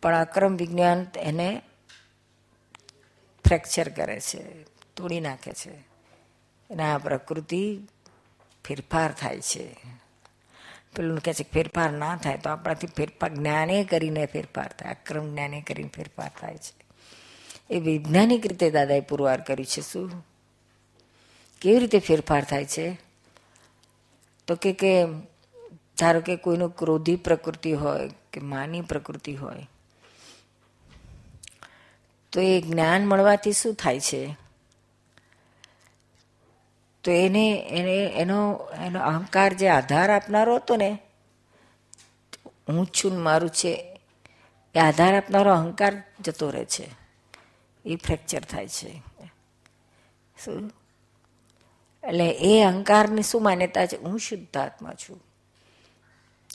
પણ અક્રમ વિજ્ઞાન એને ફ્રેક્ચર કરે છે તોડી નાખે છે એના પ્રકૃતિ ફેરફાર થાય છે પેલું કહે છે ફેરફાર ના થાય તો આપણાથી ફેરફાર જ્ઞાને કરીને ફેરફાર થાય અક્રમ જ્ઞાને કરીને ફેરફાર થાય છે એ વૈજ્ઞાનિક રીતે દાદાએ પુરવાર કર્યું છે શું કેવી રીતે ફેરફાર થાય છે તો કે કે ધારો કે કોઈનું ક્રોધી પ્રકૃતિ હોય કે માની પ્રકૃતિ હોય તો એ જ્ઞાન મળવાથી શું થાય છે તો એને એને એનો એનો અહંકાર જે આધાર આપનારો હતો ને હું છું મારું છે એ આધાર આપનારો અહંકાર જતો રહે છે એ ફ્રેક્ચર થાય છે શું એટલે એ અહંકારની શું માન્યતા છે હું શુદ્ધ આત્મા છું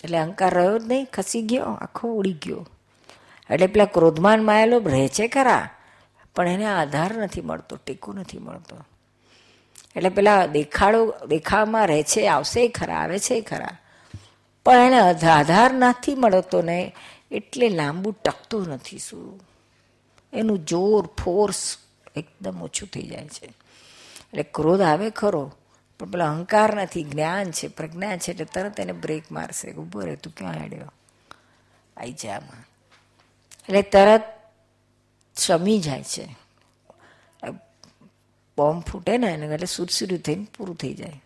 એટલે અહંકાર રહ્યો જ નહીં ખસી ગયો આખો ઉડી ગયો એટલે પેલા ક્રોધમાન માયેલો રહે છે ખરા પણ એને આધાર નથી મળતો ટેકો નથી મળતો એટલે પેલા દેખાડો દેખાવમાં રહે છે આવશે ખરા આવે છે ખરા પણ એને આધાર નથી મળતો ને એટલે લાંબુ ટકતું નથી શું એનું જોર ફોર્સ એકદમ ઓછું થઈ જાય છે એટલે ક્રોધ આવે ખરો પણ પેલા અહંકાર નથી જ્ઞાન છે પ્રજ્ઞા છે એટલે તરત એને બ્રેક મારશે ઉભો રહે તું ક્યાં હેડ્યો આઈ જામાં એટલે તરત શમી જાય છે બોમ્બ ફૂટે ને એને એટલે સુરસુરું થઈને પૂરું થઈ જાય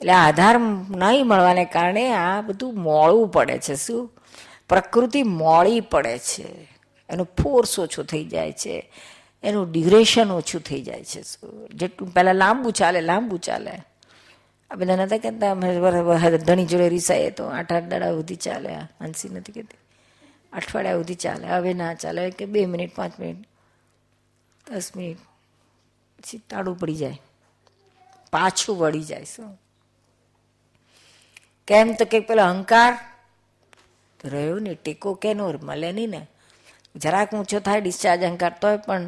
એટલે આધાર નહીં મળવાને કારણે આ બધું મોળવું પડે છે શું પ્રકૃતિ મોળી પડે છે એનો ફોર્સ ઓછો થઈ જાય છે એનું ડ્યુરેશન ઓછું થઈ જાય છે જેટલું પહેલાં લાંબુ ચાલે લાંબુ ચાલે આ બધા નહોતા કહેતા ધણી જોડે રીસાઈએ તો આઠ આઠ દાડા સુધી ચાલે હંસી નથી કહેતી અઠવાડિયા સુધી ચાલે હવે ના ચાલે કે બે મિનિટ પાંચ મિનિટ દસ મિનિટ પછી તાળું પડી જાય પાછું વળી જાય શું કેમ તો કે પેલો અહંકાર રહ્યો ને ટેકો કેનો મળે નહીં ને જરાક ઊંચો થાય ડિસ્ચાર્જ અહંકાર તોય પણ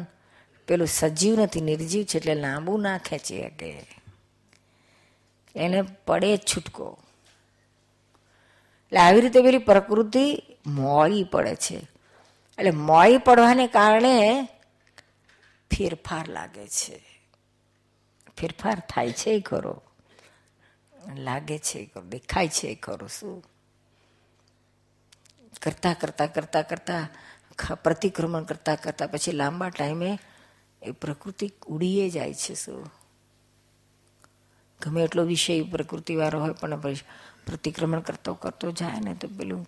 પેલું સજીવ નથી નિર્જીવ છે એટલે લાંબુ ના ખેંચી શકે એને પડે જ છૂટકો એટલે આવી રીતે પેલી પ્રકૃતિ મોળી પડે છે એટલે મોળી પડવાને કારણે ફેરફાર લાગે છે ફેરફાર થાય છે એ ખરો લાગે છે ખરો દેખાય છે એ ખરો શું કરતા કરતા કરતા કરતા પ્રતિક્રમણ કરતાં કરતાં પછી લાંબા ટાઈમે એ પ્રકૃતિ ઉડીએ જાય છે શું ગમે એટલો વિષય પ્રકૃતિવાળો હોય પણ પ્રતિક્રમણ કરતો કરતો જાય ને તો પેલું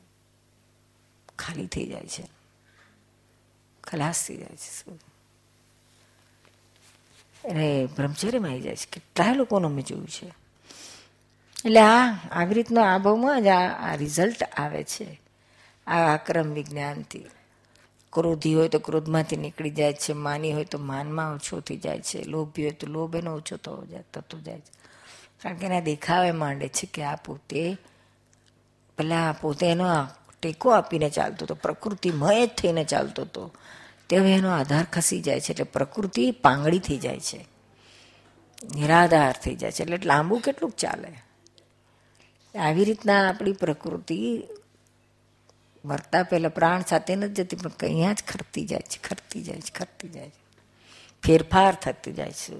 ખાલી થઈ જાય છે ખલાસ થઈ જાય છે શું એને બ્રહ્મચર્યમાં આવી જાય છે કેટલા લોકોનો મેં જોયું છે એટલે આ આવી રીતનો આબોમાં જ આ રિઝલ્ટ આવે છે આ ક્રમ વિજ્ઞાનથી ક્રોધી હોય તો ક્રોધમાંથી નીકળી જાય છે માની હોય તો માનમાં ઓછો થઈ જાય છે લોભી હોય તો લોભ એનો ઓછો થવો જાય થતો જાય છે કારણ કે એના દેખાવે માંડે છે કે આ પોતે પહેલાં પોતે એનો ટેકો આપીને ચાલતો હતો પ્રકૃતિમય જ થઈને ચાલતો હતો તે હવે એનો આધાર ખસી જાય છે એટલે પ્રકૃતિ પાંગળી થઈ જાય છે નિરાધાર થઈ જાય છે એટલે લાંબુ કેટલું ચાલે આવી રીતના આપણી પ્રકૃતિ મરતા પહેલાં પ્રાણ સાથે નથી જતી પણ અહીંયા જ ખરતી જાય છે ખરતી જાય છે ખરતી જાય છે ફેરફાર થતી જાય છે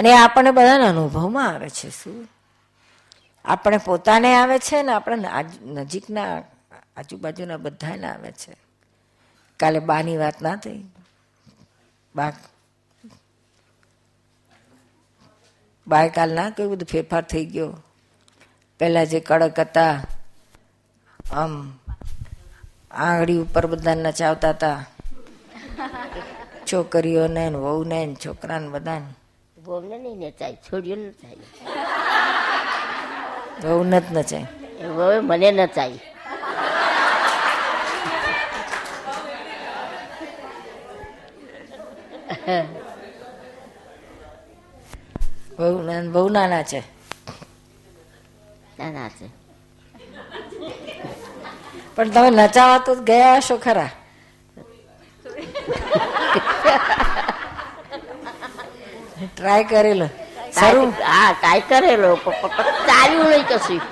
અને આપણને બધાને અનુભવમાં આવે છે શું આપણે પોતાને આવે છે ને આપણે નજીકના આજુબાજુના બધાને આવે છે કાલે બાની વાત ના થઈ બા બાય કાલ ના કયું બધું ફેરફાર થઈ ગયો પહેલાં જે કડક હતા આમ આંગળી ઉપર બધાને નચાવતા હતા છોકરીઓને ને વહુને ને છોકરાને બધાને વહુને નહીં નચાય છોડીઓ નચાય વહુને જ નચાય વહુ મને નચાય બહુ બહુ નાના છે નાના છે પણ તમે નચાવા તો ગયા હશો ખરા ટ્રાય કરેલો સારું હા ટ્રાય કરેલો ચાલ્યું નહીં કશું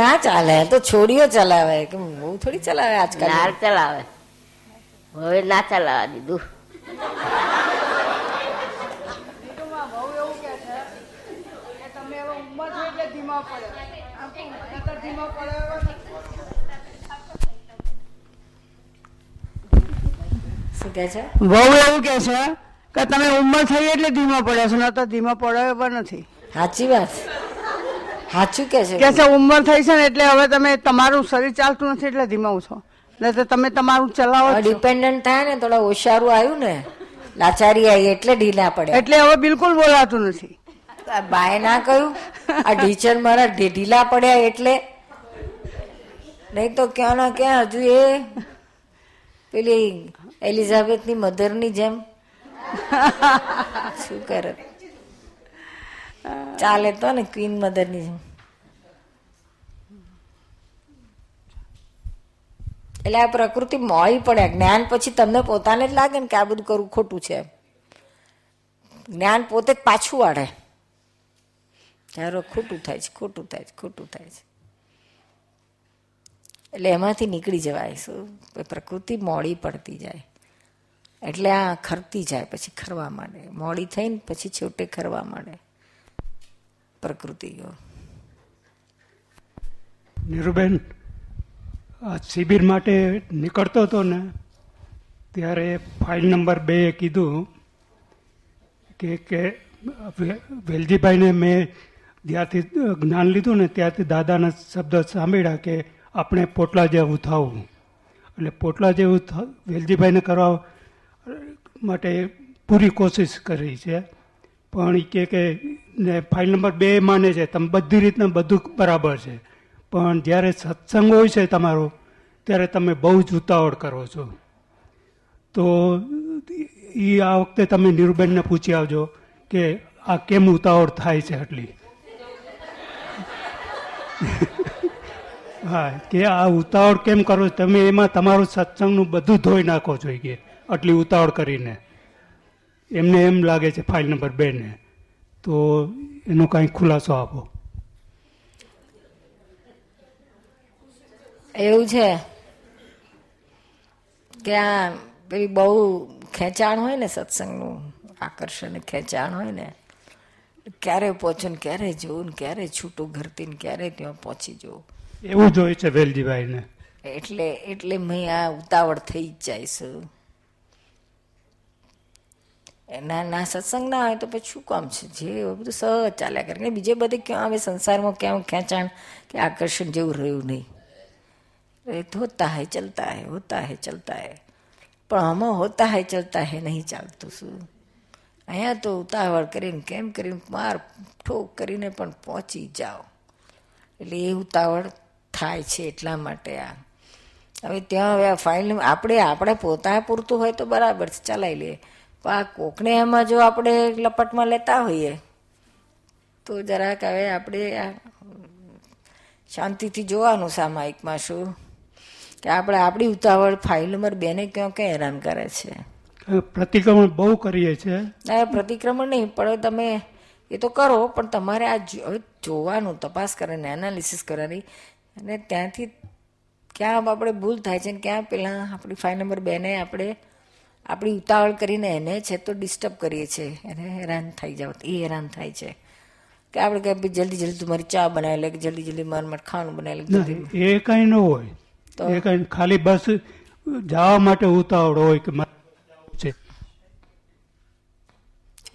ના ચાલે તો છોડીઓ ચલાવે કે બહુ થોડી ચલાવે આજકાલ ના ચલાવે હવે ના ચલાવવા દીધું બહુ એવું કે છે કે તમે ઉંમર થઈ એટલે ધીમો પડ્યો છો નતો ધીમા પડ્યો પણ નથી સાચી વાત સાચું કે છે કે છે ઉંમર થઈ છે ને એટલે હવે તમે તમારું શરીર ચાલતું નથી એટલે ધીમા છો નહીં તો તમે તમારું ચલાવો ડિપેન્ડન્ટ થાય ને થોડા હોશિયારું આવ્યું ને લાચારી આવી એટલે ઢીલા પડે એટલે હવે બિલકુલ બોલાતું નથી બાય ના કહ્યું આ ટીચર મારા ઢીલા પડ્યા એટલે નહીં તો ક્યાં ના ક્યાં હજુ એ પેલી એલિઝાબેથ એલિઝાબેથની મધરની જેમ શું કરે ચાલે તો ને ક્વીન મધરની જેમ એટલે આ પ્રકૃતિ મોહી પડે જ્ઞાન પછી તમને પોતાને જ લાગે ને કે આ બધું કરવું ખોટું છે જ્ઞાન પોતે જ પાછું વાળે ધારો ખોટું થાય છે ખોટું થાય છે ખોટું થાય છે એટલે એમાંથી નીકળી જવાય શું પ્રકૃતિ મોડી પડતી જાય એટલે આ ખરતી જાય પછી ખરવા માંડે મોડી થઈને પછી છેવટે ખરવા માંડે પ્રકૃતિઓ નીરુબેન આ શિબિર માટે નીકળતો હતો ને ત્યારે ફાઇલ નંબર બે કીધું કે વેલજીભાઈને મેં જ્યાંથી જ્ઞાન લીધું ને ત્યાંથી દાદાના શબ્દ સાંભળ્યા કે આપણે પોટલા જેવું થવું એટલે પોટલા જેવું વેલજીભાઈને કરવા માટે પૂરી કોશિશ કરી છે પણ એ કે કે ને ફાઇલ નંબર બે માને છે તમે બધી રીતના બધું બરાબર છે પણ જ્યારે સત્સંગ હોય છે તમારો ત્યારે તમે બહુ જ ઉતાવળ કરો છો તો એ આ વખતે તમે નીરુબેનને પૂછી આવજો કે આ કેમ ઉતાવળ થાય છે આટલી <laughs> હા કે આ ઉતાવળ કેમ કરો તમે એમાં તમારું સત્સંગનું બધું ધોઈ નાખો જોઈએ કે આટલી ઉતાવળ કરીને એમને એમ લાગે છે ફાઇલ નંબર બેને તો એનો કાંઈ ખુલાસો આપો એવું છે કે આ પેલી બહુ ખેંચાણ હોય ને સત્સંગનું આકર્ષણ ખેંચાણ હોય ને ક્યારે પહોંચો ને ક્યારે જવું ને ક્યારે છૂટું ઘરથી ને ક્યારે ત્યાં પહોંચી જવું એવું જ હોય છે વેલજીભાઈને એટલે એટલે મેં આ ઉતાવળ થઈ જ જાય છે એના ના સત્સંગ ના હોય તો પછી શું કામ છે જે બધું સહજ ચાલ્યા કરે બીજે બધે ક્યાં આવે સંસારમાં ક્યાં ખેંચાણ કે આકર્ષણ જેવું રહ્યું નહીં એ તો હોતા હૈ ચલતા હૈ હોતા હૈ ચલતા હૈ પણ આમાં હોતા હૈ ચલતા હૈ નહીં ચાલતું શું અહીંયા તો ઉતાવળ કરીને કેમ કરીને માર ઠોક કરીને પણ પહોંચી જાઓ એટલે એ ઉતાવળ થાય છે એટલા માટે આ હવે ત્યાં હવે આ ફાઇલ આપણે આપણે પોતા પૂરતું હોય તો બરાબર છે ચલાવી લઈએ પણ આ કોકને એમાં જો આપણે લપટમાં લેતા હોઈએ તો જરાક હવે આપણે શાંતિથી જોવાનું સામાયિકમાં શું કે આપણે આપણી ઉતાવળ ફાઇલ નંબર બેને ક્યાં ક્યાં હેરાન કરે છે પ્રતિક્રમણ બહુ કરીએ છીએ પ્રતિક્રમણ નહીં પણ તમે એ તો કરો પણ તમારે આ હવે જોવાનું તપાસ કરવાની એનાલિસિસ કરવાની અને ત્યાંથી ક્યાં આપણે ભૂલ થાય છે ક્યાં પહેલાં આપણી ફાઇલ નંબર બેને આપણે આપણી ઉતાવળ કરીને એને છે તો ડિસ્ટર્બ કરીએ છીએ એને હેરાન થઈ જાવ એ હેરાન થાય છે કે આપણે કે ભાઈ જલ્દી જલ્દી તમારી ચા બનાવી લે કે જલ્દી જલ્દી મારે માટે ખાવાનું બનાવી લે એ કાંઈ ન હોય તો એ કાંઈ ખાલી બસ જવા માટે ઉતાવળ હોય કે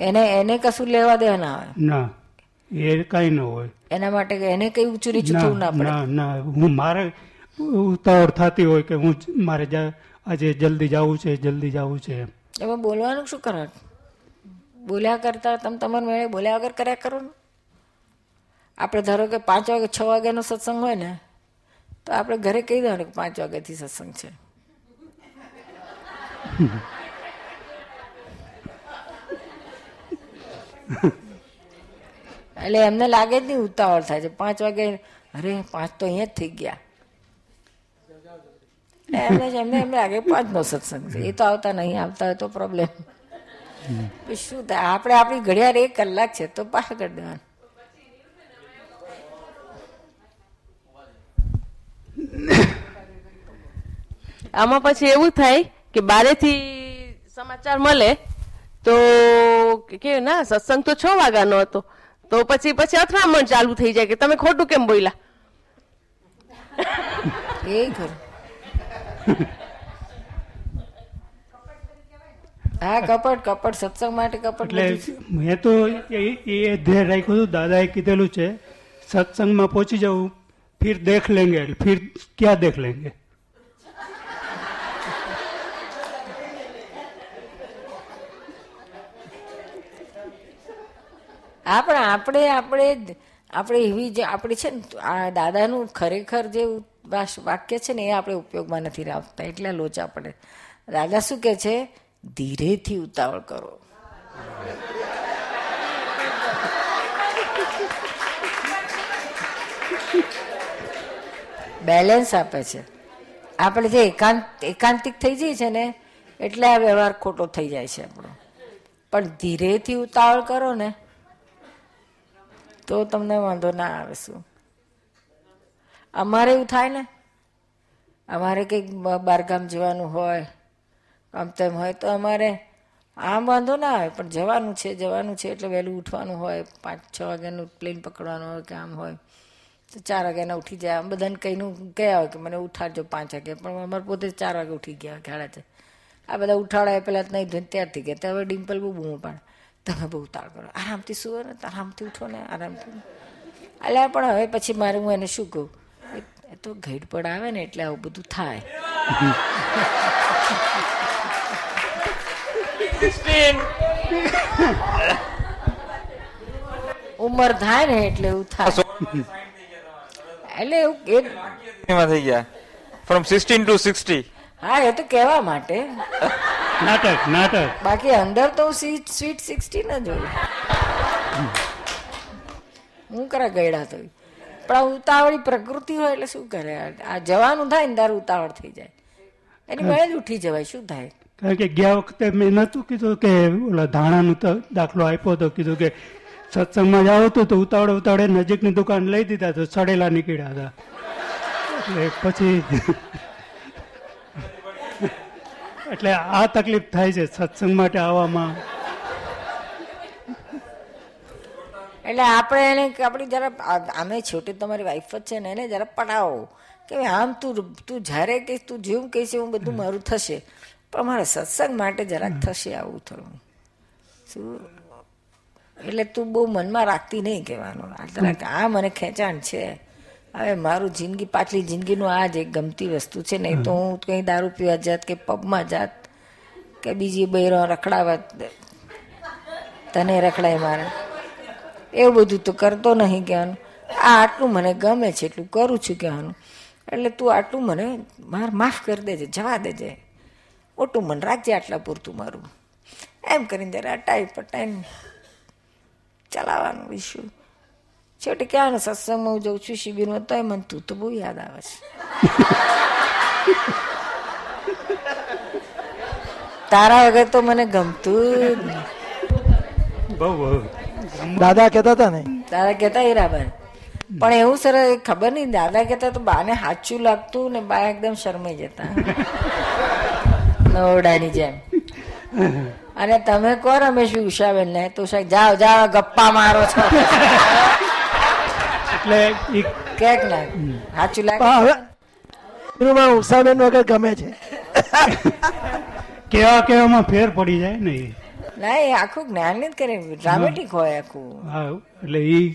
એને એને કશું લેવા દે ના આવે ના એ કઈ ન હોય એના માટે એને કઈ ઉચુરી ચૂકવું ના પડે ના ના હું મારે ઉતાવળ થતી હોય કે હું મારે આજે જલ્દી જવું છે જલ્દી જવું છે એમાં બોલવાનું શું કરો બોલ્યા કરતા તમે તમારે મેળે બોલ્યા વગર કર્યા કરો ને આપણે ધારો કે પાંચ વાગે છ વાગ્યાનો સત્સંગ હોય ને તો આપણે ઘરે કહી દેવાનું કે પાંચ વાગ્યાથી સત્સંગ છે એટલે એમને લાગે જ નહીં ઉતાવળ થાય છે પાંચ વાગે અરે પાંચ તો અહીંયા જ થઈ ગયા એમને એમને એમ લાગે પાંચ નો સત્સંગ છે એ તો આવતા નહીં આવતા હોય તો પ્રોબ્લેમ શું થાય આપણે આપણી ઘડિયાળ એક કલાક છે તો પાછળ કરી દેવાનું આમાં પછી એવું થાય કે બારેથી સમાચાર મળે તો કે ના સત્સંગ તો છ વાગ્યાનો હતો તો પછી પછી અથડામણ ચાલુ થઈ જાય કે તમે ખોટું કેમ બોલ્યા એ હા કપટ કપટ સત્સંગ માટે કપટ એટલે મેં તો એ ધ્યેય રાખ્યું હતું દાદાએ કીધેલું છે સત્સંગમાં પહોંચી જવું ફિર દેખ લેંગે ફિર ક્યાં દેખ લેંગે આપણે આપણે આપણે આપણે એવી જે આપણે છે ને આ દાદાનું ખરેખર જે વાક્ય છે ને એ આપણે ઉપયોગમાં નથી લાવતા એટલા લોચા પડે દાદા શું કે છે ધીરેથી ઉતાવળ કરો બેલેન્સ આપે છે આપણે જે એકાંત એકાંતિક થઈ જઈએ છે ને એટલે આ વ્યવહાર ખોટો થઈ જાય છે આપણો પણ ધીરેથી ઉતાવળ કરો ને તો તમને વાંધો ના આવે શું અમારે એવું થાય ને અમારે કંઈક બહારગામ જવાનું હોય આમ તેમ હોય તો અમારે આમ વાંધો ના આવે પણ જવાનું છે જવાનું છે એટલે વહેલું ઉઠવાનું હોય પાંચ છ વાગ્યાનું પ્લેન પકડવાનું હોય કે આમ હોય તો ચાર વાગ્યાના ઉઠી જાય આમ બધાને કહીનું ગયા હોય કે મને ઉઠાડજો પાંચ વાગે પણ અમારે પોતે ચાર વાગે ઉઠી ગયા હોય સાડા ચાર આ બધા ઉઠાડાય પહેલાં તો નહીં ધોઈને ત્યારથી ગયા ત્યાં હવે ડિમ્પલ બહુ બૂમો પાડે તમે બહુ તાળ કરો આરામથી સુવો ને આરામથી ઉઠો ને આરામથી એટલે પણ હવે પછી મારે હું એને શું કહું એ તો ઘડપડ આવે ને એટલે આવું બધું થાય ઉંમર થાય ને એટલે એવું થાય એટલે એવું એક થઈ ગયા ફ્રોમ સિક્સટીન ટુ સિક્સટી હા એ તો કહેવા માટે નાટક નાટક બાકી અંદર તો સ્વીટ સ્વીટ સિક્સટી ના જોયું હું કરા ગયડા તો પણ આ ઉતાવળી પ્રકૃતિ હોય એટલે શું કરે આ જવાનું થાય ને તારે ઉતાવળ થઈ જાય એની મળે જ ઉઠી જવાય શું થાય કારણ કે ગયા વખતે મેં નહોતું કીધું કે ઓલા ધાણાનું તો દાખલો આપ્યો હતો કીધું કે સત્સંગમાં જાવ હતું તો ઉતાવળે ઉતાવળે નજીકની દુકાન લઈ દીધા તો સડેલા નીકળ્યા હતા એટલે પછી એટલે આ તકલીફ થાય છે સત્સંગ માટે આવવામાં એટલે આપણે એને આપણી જરા આમે છોટી તમારી વાઈફ જ છે ને એને જરા પડાવો કે આમ તું તું જ્યારે કહીશ તું જેવું કહીશ એવું બધું મારું થશે પણ મારે સત્સંગ માટે જરાક થશે આવું થોડું શું એટલે તું બહુ મનમાં રાખતી નહીં કહેવાનું આ મને ખેંચાણ છે હવે મારું જિંદગી પાછલી જિંદગીનું આ જ એક ગમતી વસ્તુ છે નહીં તો હું કંઈ દારૂ પીવા જાત કે પબમાં જાત કે બીજી બૈરો રખડાવા તને રખડાય મારે એવું બધું તો કરતો નહીં કહેવાનું આ આટલું મને ગમે છે એટલું કરું છું કહેવાનું એટલે તું આટલું મને માર માફ કરી દેજે જવા દેજે ઓટું મને રાખજે આટલા પૂરતું મારું એમ કરીને જરા અટાઈ પટાઈને ચલાવવાનું વિશું છેવટે ક્યાં સત્સંગમાં હું જાઉં છું શિબિરમાં તોય મને તું તો બહુ યાદ આવે છે તારા વગર તો મને ગમતું દાદા કહેતા હતા ને દાદા કહેતા હીરાબા પણ એવું સર ખબર નહીં દાદા કહેતા તો બાને હાચું લાગતું ને બા એકદમ શરમાઈ જતા નવડાની જેમ અને તમે કહો રમેશ ઉષાબેન ને તો જાઓ જાઓ ગપ્પા મારો છો એટલે એ કેક ના સાચું લાગે ધીરુમાં ઉષાબેન વગર ગમે છે કેવા કેવામાં ફેર પડી જાય ને ના એ આખું જ્ઞાન જ કરે ડ્રામેટિક હોય આખું હા એટલે એ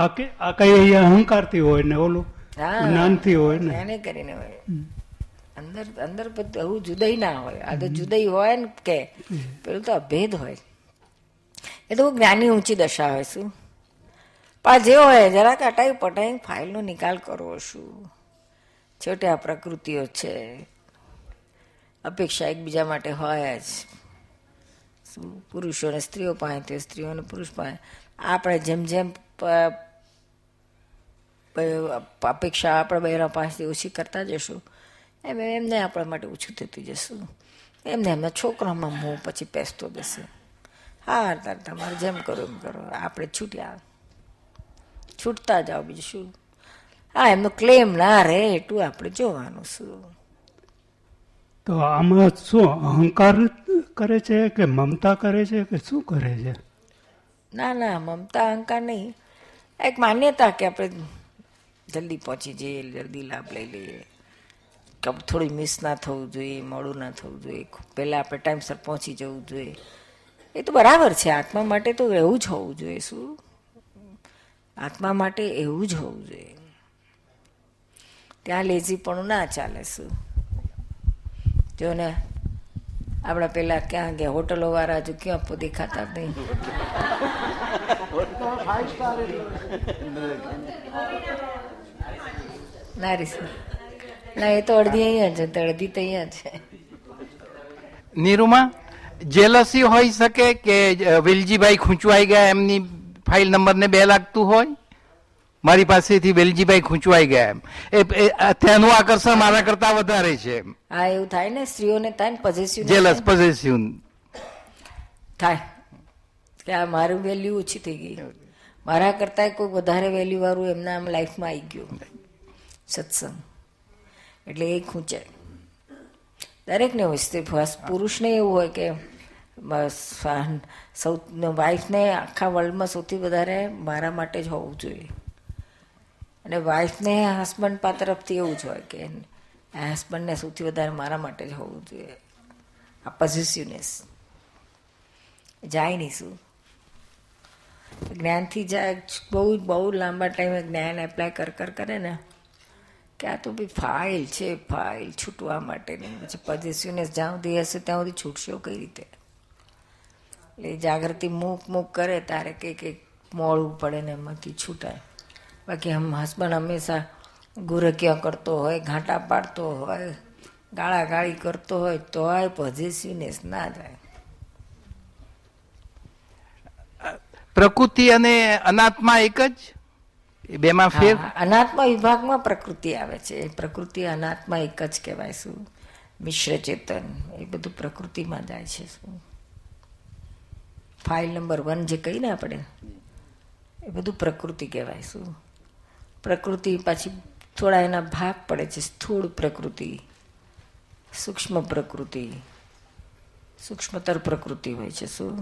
આ કઈ અહીંયા અહંકારથી હોય ને ઓલું જ્ઞાનથી હોય ને એને કરીને હોય અંદર અંદર બધું આવું જુદાઈ ના હોય આ તો જુદાઈ હોય ને કે પેલું તો અભેદ હોય એ તો હું જ્ઞાની ઊંચી દશા હોય શું પા હોય જરાક અટાઈ પટાઈ ફાઇલનો નિકાલ કરવો શું છેવટે આ પ્રકૃતિઓ છે અપેક્ષા એકબીજા માટે હોય જ પુરુષો અને સ્ત્રીઓ પાસે તે સ્ત્રીઓ અને પુરુષ પાસે આપણે જેમ જેમ અપેક્ષા આપણે બહેરા પાસેથી ઓછી કરતા જશું એમ એમને આપણા માટે ઓછું થતું જશું એમને એમના છોકરામાં મોં પછી પેસતો જશે હા તાર તમારે જેમ કરો એમ કરો આપણે છૂટ્યા છૂટતા જાઓ બીજું શું હા એમનો ક્લેમ ના રહે એટલું આપણે જોવાનું શું તો આમાં શું અહંકાર કરે છે કે મમતા કરે છે કે શું કરે છે ના ના મમતા અહંકાર નહીં એક માન્યતા કે આપણે જલ્દી પહોંચી જઈએ જલ્દી લાભ લઈ લઈએ કે થોડી મિસ ના થવું જોઈએ મોડું ના થવું જોઈએ પહેલાં આપણે ટાઈમસર પહોંચી જવું જોઈએ એ તો બરાબર છે આત્મા માટે તો રહેવું જ હોવું જોઈએ શું આત્મા માટે એવું જ હોવું જોઈએ ત્યાં લેઝીપણું ના ચાલે શું જો ને આપણે પેલા ક્યાં ગયા હોટલો વાળા હજુ ક્યાં પોતે ખાતા નહીં ના ના એ તો અડધી અહીંયા છે તો અડધી તો અહીંયા છે નીરુમાં જેલસી હોઈ શકે કે વિલજીભાઈ ખૂંચવાઈ ગયા એમની ફાઇલ નંબરને બે લાગતું હોય મારી પાસેથી વેલજીભાઈ ખૂંચવાઈ ગયા એમ એ ત્યાંનું આકર્ષણ મારા કરતા વધારે છે એમ હા એવું થાય ને સ્ત્રીઓને થાય ને પોઝેસિવ જેલસ પોઝેસિવ થાય કે આ મારું વેલ્યુ ઓછી થઈ ગઈ મારા કરતાં કોઈ વધારે વેલ્યુ વાળું એમના આમ લાઈફમાં આવી ગયું સત્સંગ એટલે એ ખૂંચાય દરેકને હોય સ્ત્રી પુરુષને એવું હોય કે બસ સૌ વાઇફને આખા વર્લ્ડમાં સૌથી વધારે મારા માટે જ હોવું જોઈએ અને વાઇફને હસબન્ડ પા તરફથી એવું જ હોય કે હસબન્ડને સૌથી વધારે મારા માટે જ હોવું જોઈએ આ પોઝિસિવનેસ જાય નહીં શું જ્ઞાનથી જાય બહુ બહુ લાંબા ટાઈમે જ્ઞાન એપ્લાય કર કર કરે ને કે આ તો બી ફાઇલ છે ફાઇલ છૂટવા માટેની પછી પદેશ્યુને જ્યાં સુધી હશે ત્યાં સુધી છૂટશો કઈ રીતે એટલે જાગૃતિ મૂક મૂક કરે તારે કંઈક કંઈક મોડવું પડે ને એમાંથી છૂટાય બાકી આમ હસબન્ડ હંમેશા ગુરક્યા કરતો હોય ઘાંટા પાડતો હોય ગાળા ગાળી કરતો હોય તો આ પોઝિટિવનેસ ના જાય પ્રકૃતિ અને અનાત્મા એક જ એ બેમાં ફેર અનાત્મા વિભાગમાં પ્રકૃતિ આવે છે પ્રકૃતિ અનાત્મા એક જ કહેવાય શું મિશ્ર ચેતન એ બધું પ્રકૃતિમાં જાય છે શું ફાઇલ નંબર વન જે કહીને આપણે એ બધું પ્રકૃતિ કહેવાય શું પ્રકૃતિ પાછી થોડા એના ભાગ પડે છે સ્થૂળ પ્રકૃતિ સૂક્ષ્મ પ્રકૃતિ સૂક્ષ્મતર પ્રકૃતિ હોય છે શું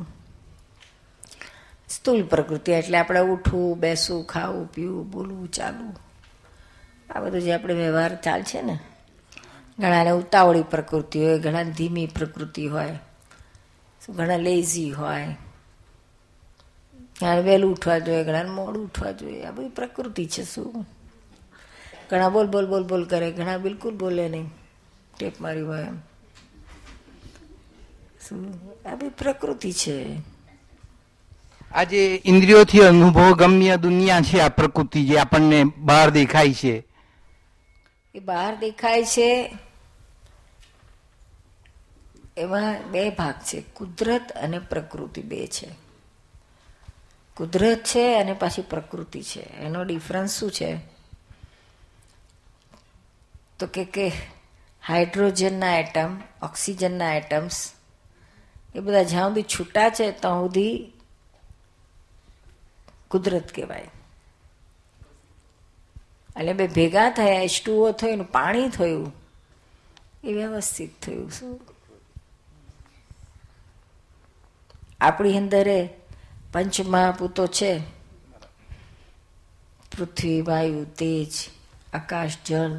સ્થૂલ પ્રકૃતિ એટલે આપણે ઉઠવું બેસવું ખાવું પીવું બોલવું ચાલવું આ બધું જે આપણે વ્યવહાર ચાલ છે ને ઘણાને ઉતાવળી પ્રકૃતિ હોય ઘણા ધીમી પ્રકૃતિ હોય ઘણા લેઝી હોય ઘણા વહેલું ઉઠવા જોઈએ ઘણા મોડું ઉઠવા જોઈએ આ બધી પ્રકૃતિ છે શું ઘણા બોલ બોલ બોલ બોલ કરે ઘણા બિલકુલ બોલે નહીં ટેપ મારી હોય એમ શું આ બધી પ્રકૃતિ છે આજે ઇન્દ્રિયોથી અનુભવ ગમ્ય દુનિયા છે આ પ્રકૃતિ જે આપણને બહાર દેખાય છે એ બહાર દેખાય છે એમાં બે ભાગ છે કુદરત અને પ્રકૃતિ બે છે કુદરત છે અને પાછી પ્રકૃતિ છે એનો ડિફરન્સ શું છે તો કે કે હાઇડ્રોજનના આઇટમ ઓક્સિજનના આઇટમ્સ એ બધા જ્યાં સુધી છૂટા છે ત્યાં સુધી કુદરત કહેવાય એટલે બે ભેગા થયા એસ્ટુઓ થયું પાણી થયું એ વ્યવસ્થિત થયું શું આપણી અંદરે પંચમહાભૂતો છે પૃથ્વી વાયુ તેજ આકાશ જળ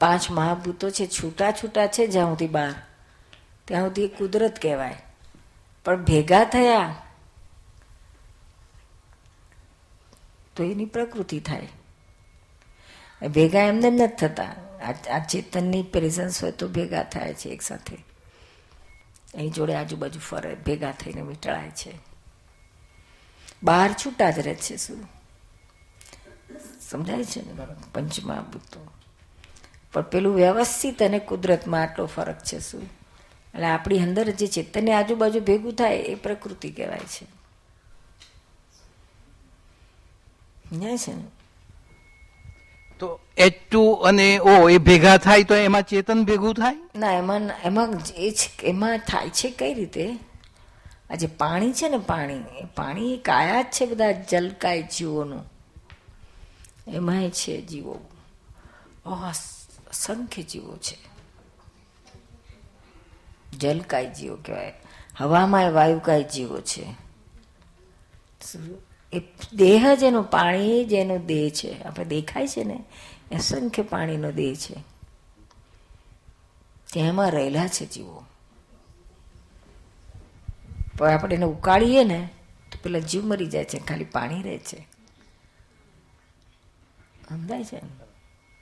પાંચ મહાભૂતો છે છૂટા છૂટા છે જ્યાં સુધી બહાર ત્યાં સુધી કુદરત કહેવાય પણ ભેગા થયા તો એની પ્રકૃતિ થાય ભેગા એમને નથી થતા આ ચેતનની પ્રેઝન્સ હોય તો ભેગા થાય છે એકસાથે એની જોડે આજુબાજુ ફરે ભેગા થઈને મીટળાય છે બહાર છૂટા જ રહે છે શું સમજાય છે ને પંચમહાભૂતો પણ પેલું વ્યવસ્થિત અને કુદરતમાં આટલો ફરક છે શું એટલે આપણી અંદર જે ચેતનની આજુબાજુ ભેગું થાય એ પ્રકૃતિ કહેવાય છે સમજાય છે ને તો એચ ટુ અને ઓ એ ભેગા થાય તો એમાં ચેતન ભેગું થાય ના એમાં એમાં એ એમાં થાય છે કઈ રીતે આ જે પાણી છે ને પાણી એ પાણી એ કાયા જ છે બધા જલકાય જીવોનું એમાંય છે જીવો અસંખ્ય જીવો છે જલકાય જીવો કહેવાય હવામાંય વાયુકાય જીવો છે એ દેહ જ એનું પાણી જ એનો દેહ છે આપણે દેખાય છે ને અસંખ્ય પાણીનો દેહ છે તેમાં રહેલા છે જીવો પણ આપણે એને ઉકાળીએ ને તો પેલા જીવ મરી જાય છે ખાલી પાણી રહે છે સમજાય છે